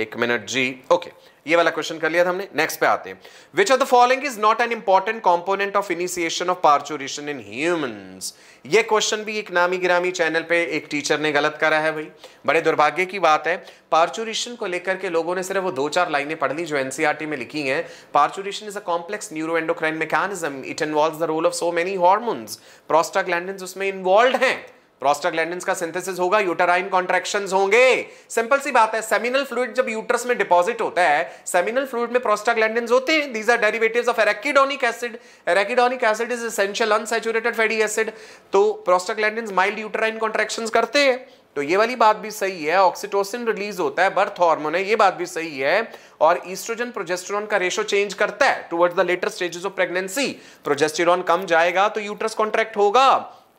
एक मिनट जी ओके ये वाला क्वेश्चन कर लिया था हमने नेक्स्ट पे आते हैं which of the following is not an important component of initiation of parturition in humans ये क्वेश्चन भी एक नामी गिरामी चैनल पे एक टीचर ने गलत करा है भाई बड़े दुर्भाग्य की बात है पार्चुरेशन को लेकर के लोगों ने सिर्फ वो दो चार लाइनें पढ़ ली जो एनसीईआरटी e में लिखी हैं parturition is a complex neuroendocrine mechanism it involve the role of so many hormones prostaglandin उसमें इन्वॉल्व हैं प्रोस्टाग्लैंडिन का सिंथेसिस होगा यूटराइन कॉन्ट्रेक्शन होंगे सिंपल सी बात है सेमिनल फ्लूड जब यूटरस में डिपॉजिट होता है सेमिनल फ्लूड में प्रोस्टाग्लैंडिन होते हैं these are derivatives of arachidonic acid arachidonic acid is essential unsaturated fatty acid तो प्रोस्टाग्लैंडिन माइल्ड यूटराइन कॉन्ट्रेक्शन करते हैं तो ये वाली बात भी सही है ऑक्सीटोसिन रिलीज होता है बर्थ हार्मोन है ये बात भी सही है और ईस्ट्रोजन प्रोजेस्टेरॉन का रेशो चेंज करता है towards the later stages of pregnancy progesterone कम जाएगा तो यूट्रस कॉन्ट्रैक्ट होगा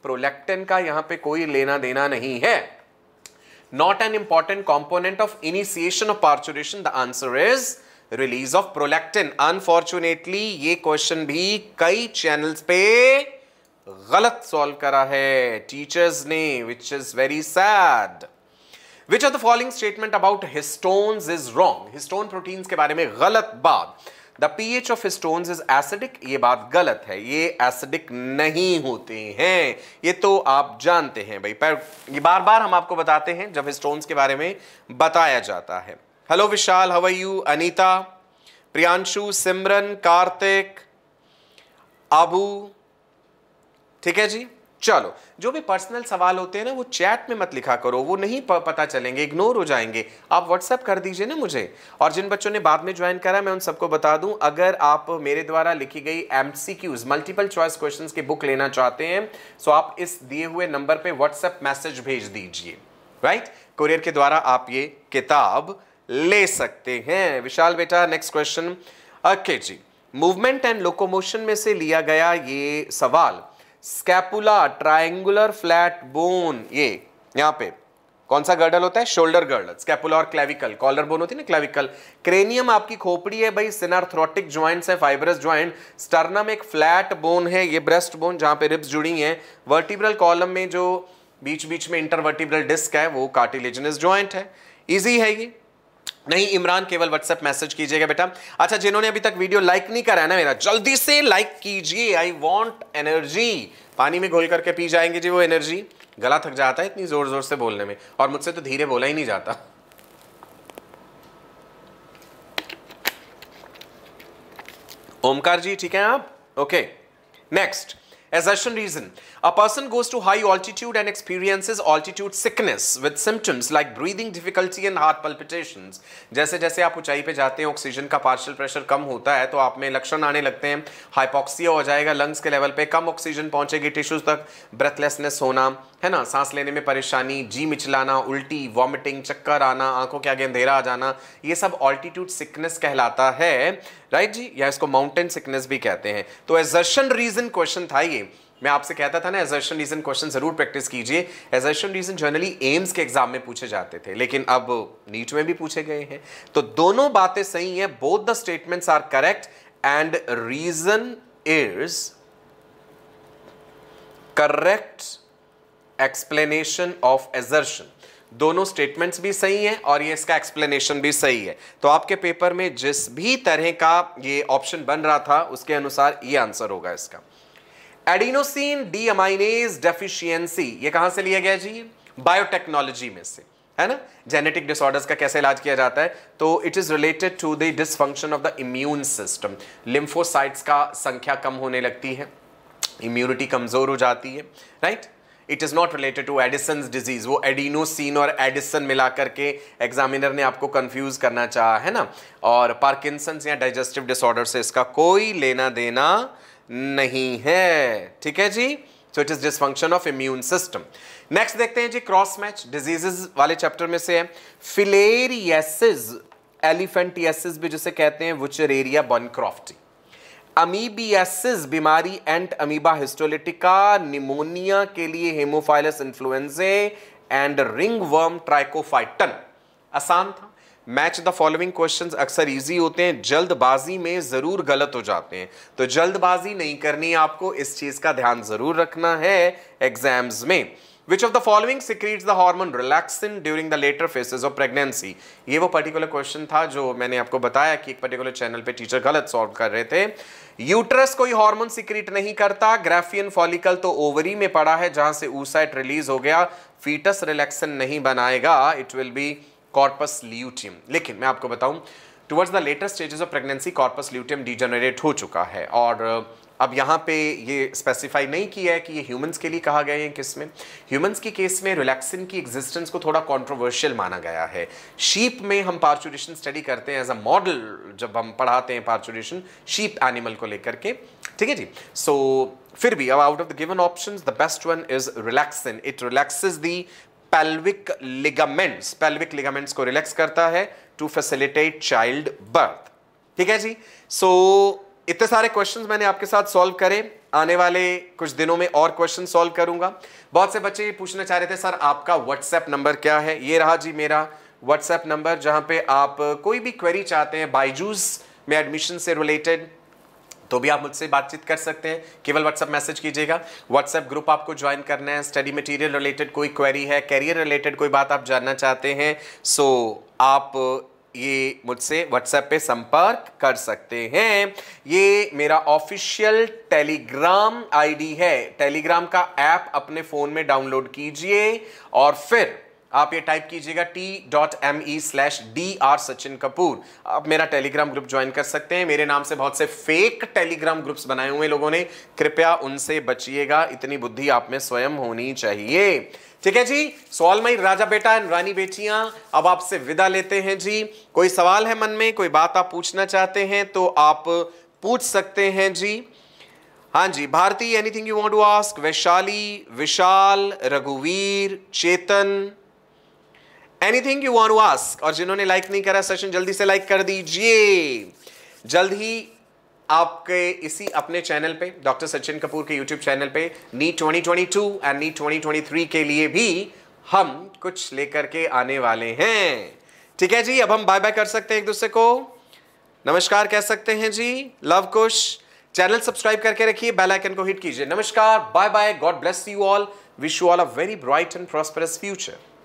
प्रोलेक्टिन का यहां पे कोई लेना देना नहीं है not an important component of initiation of parturition the answer is release of prolactin unfortunately ये क्वेश्चन भी कई चैनल्स पे गलत सॉल्व करा है टीचर्स ने which is very sad which are the following statement about histones is wrong histone proteins के बारे में गलत बात the H of stone is acidic ये बात गलत है ये एसिडिक नहीं होते हैं ये तो आप जानते हैं भाई पर ये बार बार हम आपको बताते हैं जब स्टोन्स के बारे में बताया जाता है hello Vishal how are you Anita Priyanshu Simran Kartik Abu ठीक है जी चलो जो भी पर्सनल सवाल होते हैं ना वो चैट में मत लिखा करो वो नहीं पता चलेंगे इग्नोर हो जाएंगे आप व्हाट्सएप कर दीजिए ना मुझे और जिन बच्चों ने बाद में ज्वाइन करा मैं उन सबको बता दूं अगर आप मेरे द्वारा लिखी गई एम मल्टीपल चॉइस क्वेश्चन की बुक लेना चाहते हैं सो आप इस दिए हुए नंबर पर व्हाट्सएप मैसेज भेज दीजिए राइट कुरियर के द्वारा आप ये किताब ले सकते हैं विशाल बेटा नेक्स्ट क्वेश्चन ओके जी मूवमेंट एंड लोकोमोशन में से लिया गया ये सवाल स्कैपुला ट्राइंगुलर फ्लैट बोन ये यहां पे कौन सा गर्डल होता है शोल्डर गर्डल स्कैपुला और क्लेविकल कॉलर बोन होती है ना क्लेविकल क्रेनियम आपकी खोपड़ी है भाई सिनार्थ्रोटिक ज्वाइंट्स है फाइबरस ज्वाइंट स्टर्नम एक फ्लैट बोन है ये ब्रेस्ट बोन जहां पे रिब्स जुड़ी है वर्टिब्रल कॉलम में जो बीच बीच में इंटरवर्टिब्रल डिस्क है वो कार्टिलेजनस ज्वाइंट है इजी है ये नहीं इमरान केवल व्हाट्सएप मैसेज कीजिएगा बेटा अच्छा जिन्होंने अभी तक वीडियो लाइक नहीं करा है ना मेरा जल्दी से लाइक कीजिए आई वांट एनर्जी पानी में घोल करके पी जाएंगे जी वो एनर्जी गला थक जाता है इतनी जोर जोर से बोलने में और मुझसे तो धीरे बोला ही नहीं जाता ओमकार जी ठीक है आप okay next Assertion reason. A person goes to high altitude and experiences altitude sickness with symptoms like breathing difficulty and heart palpitations. जैसे जैसे आप ऊंचाई पे जाते हैं ऑक्सीजन का पार्शियल प्रेशर कम होता है तो आप में लक्षण आने लगते हैं हाइपोक्सिया हो जाएगा लंग्स के लेवल पे कम ऑक्सीजन पहुंचेगी टिश्यूज तक ब्रेथलेसनेस होना है ना सांस लेने में परेशानी जी मिचलाना उल्टी वॉमिटिंग चक्कर आना आंखों के आगे अंधेरा आ जाना ये सब ऑल्टीट्यूड सिकनेस कहलाता है राइट जी या इसको माउंटेन सिकनेस भी कहते हैं तो एजर्शन रीजन क्वेश्चन था ये मैं आपसे कहता था ना एजर्शन रीजन क्वेश्चन जरूर प्रैक्टिस कीजिए एजर्शन रीजन जनरली एम्स के एग्जाम में पूछे जाते थे लेकिन अब नीट में भी पूछे गए हैं तो दोनों बातें सही हैं both the statements are correct and reason is correct explanation of assertion दोनों स्टेटमेंट्स भी सही हैं और ये इसका एक्सप्लेनेशन भी सही है तो आपके पेपर में जिस भी तरह का ये ऑप्शन बन रहा था उसके अनुसार ये आंसर होगा इसका एडिनोसिन डी अमाइनेज डेफिशिएंसी ये कहां से लिया गया जी बायोटेक्नोलॉजी में से है ना जेनेटिक डिसऑर्डर्स का कैसे इलाज किया जाता है तो it is related to the dysfunction of the immune system lymphocytes का संख्या कम होने लगती है इम्यूनिटी कमजोर हो जाती है right right? It is not related to Addison disease वो एडिनोसिन और एडिसन मिला करके एग्जामिनर ने आपको कन्फ्यूज़ करना चाहा है ना और पार्किसंस या डाइजेस्टिव डिसऑर्डर से इसका कोई लेना देना नहीं है ठीक है जी so it is dysfunction of immune system next देखते हैं जी क्रॉस मैच डिजीजेज वाले चैप्टर में से है फिलेरियसिस एलिफेंटियसिस भी जिसे कहते हैं वुचरेरिया बॉनक्रॉफ्टी अमीबियासिस बीमारी एंड अमीबा हिस्टोलिटिका निमोनिया के लिए Haemophilus influenzae and ringworm Trichophyton आसान था मैच द फॉलोइंग क्वेश्चंस अक्सर इजी होते हैं जल्दबाजी में ज़रूर गलत हो जाते हैं तो जल्दबाजी नहीं करनी आपको इस चीज़ का ध्यान ज़रूर रखना है एग्जाम्स में which of the following secrete the hormone relaxin during the later phases of pregnancy ये वो पर्टिकुलर क्वेश्चन था जो मैंने आपको बताया कि एक पर्टिकुलर चैनल पे टीचर गलत सॉल्व कर रहे थे यूट्रस कोई हार्मोन सिक्रीट नहीं करता ग्राफियन फॉलिकल तो ओवरी में पड़ा है जहां से ऊसाइट रिलीज हो गया फीटस रिलैक्सिन नहीं बनाएगा it will be corpus luteum लेकिन मैं आपको बताऊं towards the latest stages of pregnancy corpus luteum degenerate हो चुका है और अब यहाँ पे ये स्पेसिफाई नहीं किया है कि ये ह्यूमंस के लिए कहा गया है किस में ह्यूमंस की केस में रिलैक्सिन की एग्जिस्टेंस को थोड़ा कंट्रोवर्शियल माना गया है शीप में हम पार्चुरेशन स्टडी करते हैं एज अ मॉडल जब हम पढ़ाते हैं पार्चुरेशन शीप एनिमल को लेकर के ठीक है जी सो so, फिर भी अब out of the given option the best one is relaxin it relaxes the pelvic ligaments pelvic ligaments को रिलैक्स करता है टू फैसिलिटेट चाइल्ड बर्थ ठीक है जी सो so, इतने सारे क्वेश्चंस मैंने आपके साथ सॉल्व करे आने वाले कुछ दिनों में और क्वेश्चन सॉल्व करूंगा बहुत से बच्चे ये पूछना चाह रहे थे सर आपका व्हाट्सएप नंबर क्या है ये रहा जी मेरा व्हाट्सएप नंबर जहाँ पे आप कोई भी क्वेरी चाहते हैं बाईजूस में एडमिशन से रिलेटेड तो भी आप मुझसे बातचीत कर सकते हैं केवल व्हाट्सएप मैसेज कीजिएगा व्हाट्सएप ग्रुप आपको ज्वाइन करना है स्टडी मटेरियल रिलेटेड कोई क्वेरी है कैरियर रिलेटेड कोई बात आप जानना चाहते हैं सो so, आप ये मुझसे व्हाट्सएप पे संपर्क कर सकते हैं ये मेरा ऑफिशियल टेलीग्राम आईडी है टेलीग्राम का ऐप अपने फ़ोन में डाउनलोड कीजिए और फिर आप ये टाइप कीजिएगा T dot M E slash D R Sachin Kapoor आप मेरा टेलीग्राम ग्रुप ज्वाइन कर सकते हैं मेरे नाम से बहुत से फेक टेलीग्राम ग्रुप्स बनाए हुए लोगों ने कृपया उनसे बचिएगा इतनी बुद्धि आप में स्वयं होनी चाहिए ठीक है जी सॉल मई राजा बेटा एंड रानी बेटियां अब आपसे विदा लेते हैं जी कोई सवाल है मन में कोई बात आप पूछना चाहते हैं तो आप पूछ सकते हैं जी हाँ जी Bharti anything you want to ask Vaishali Vishal रघुवीर Chetan anything you want to ask और जिन्होंने लाइक नहीं करा सेशन जल्दी से लाइक कर दीजिए जल्द ही आपके इसी अपने चैनल पे डॉक्टर सचिन कपूर के यूट्यूब चैनल पे नीट 2022 एंड नीट 2023 के लिए भी हम कुछ लेकर के आने वाले हैं ठीक है जी अब हम बाय बाय कर सकते हैं एक दूसरे को नमस्कार कह सकते हैं जी लव कुश चैनल सब्सक्राइब करके रखिए बेल आइकन को हिट कीजिए नमस्कार bye bye God bless you all wish you all a very bright and prosperous future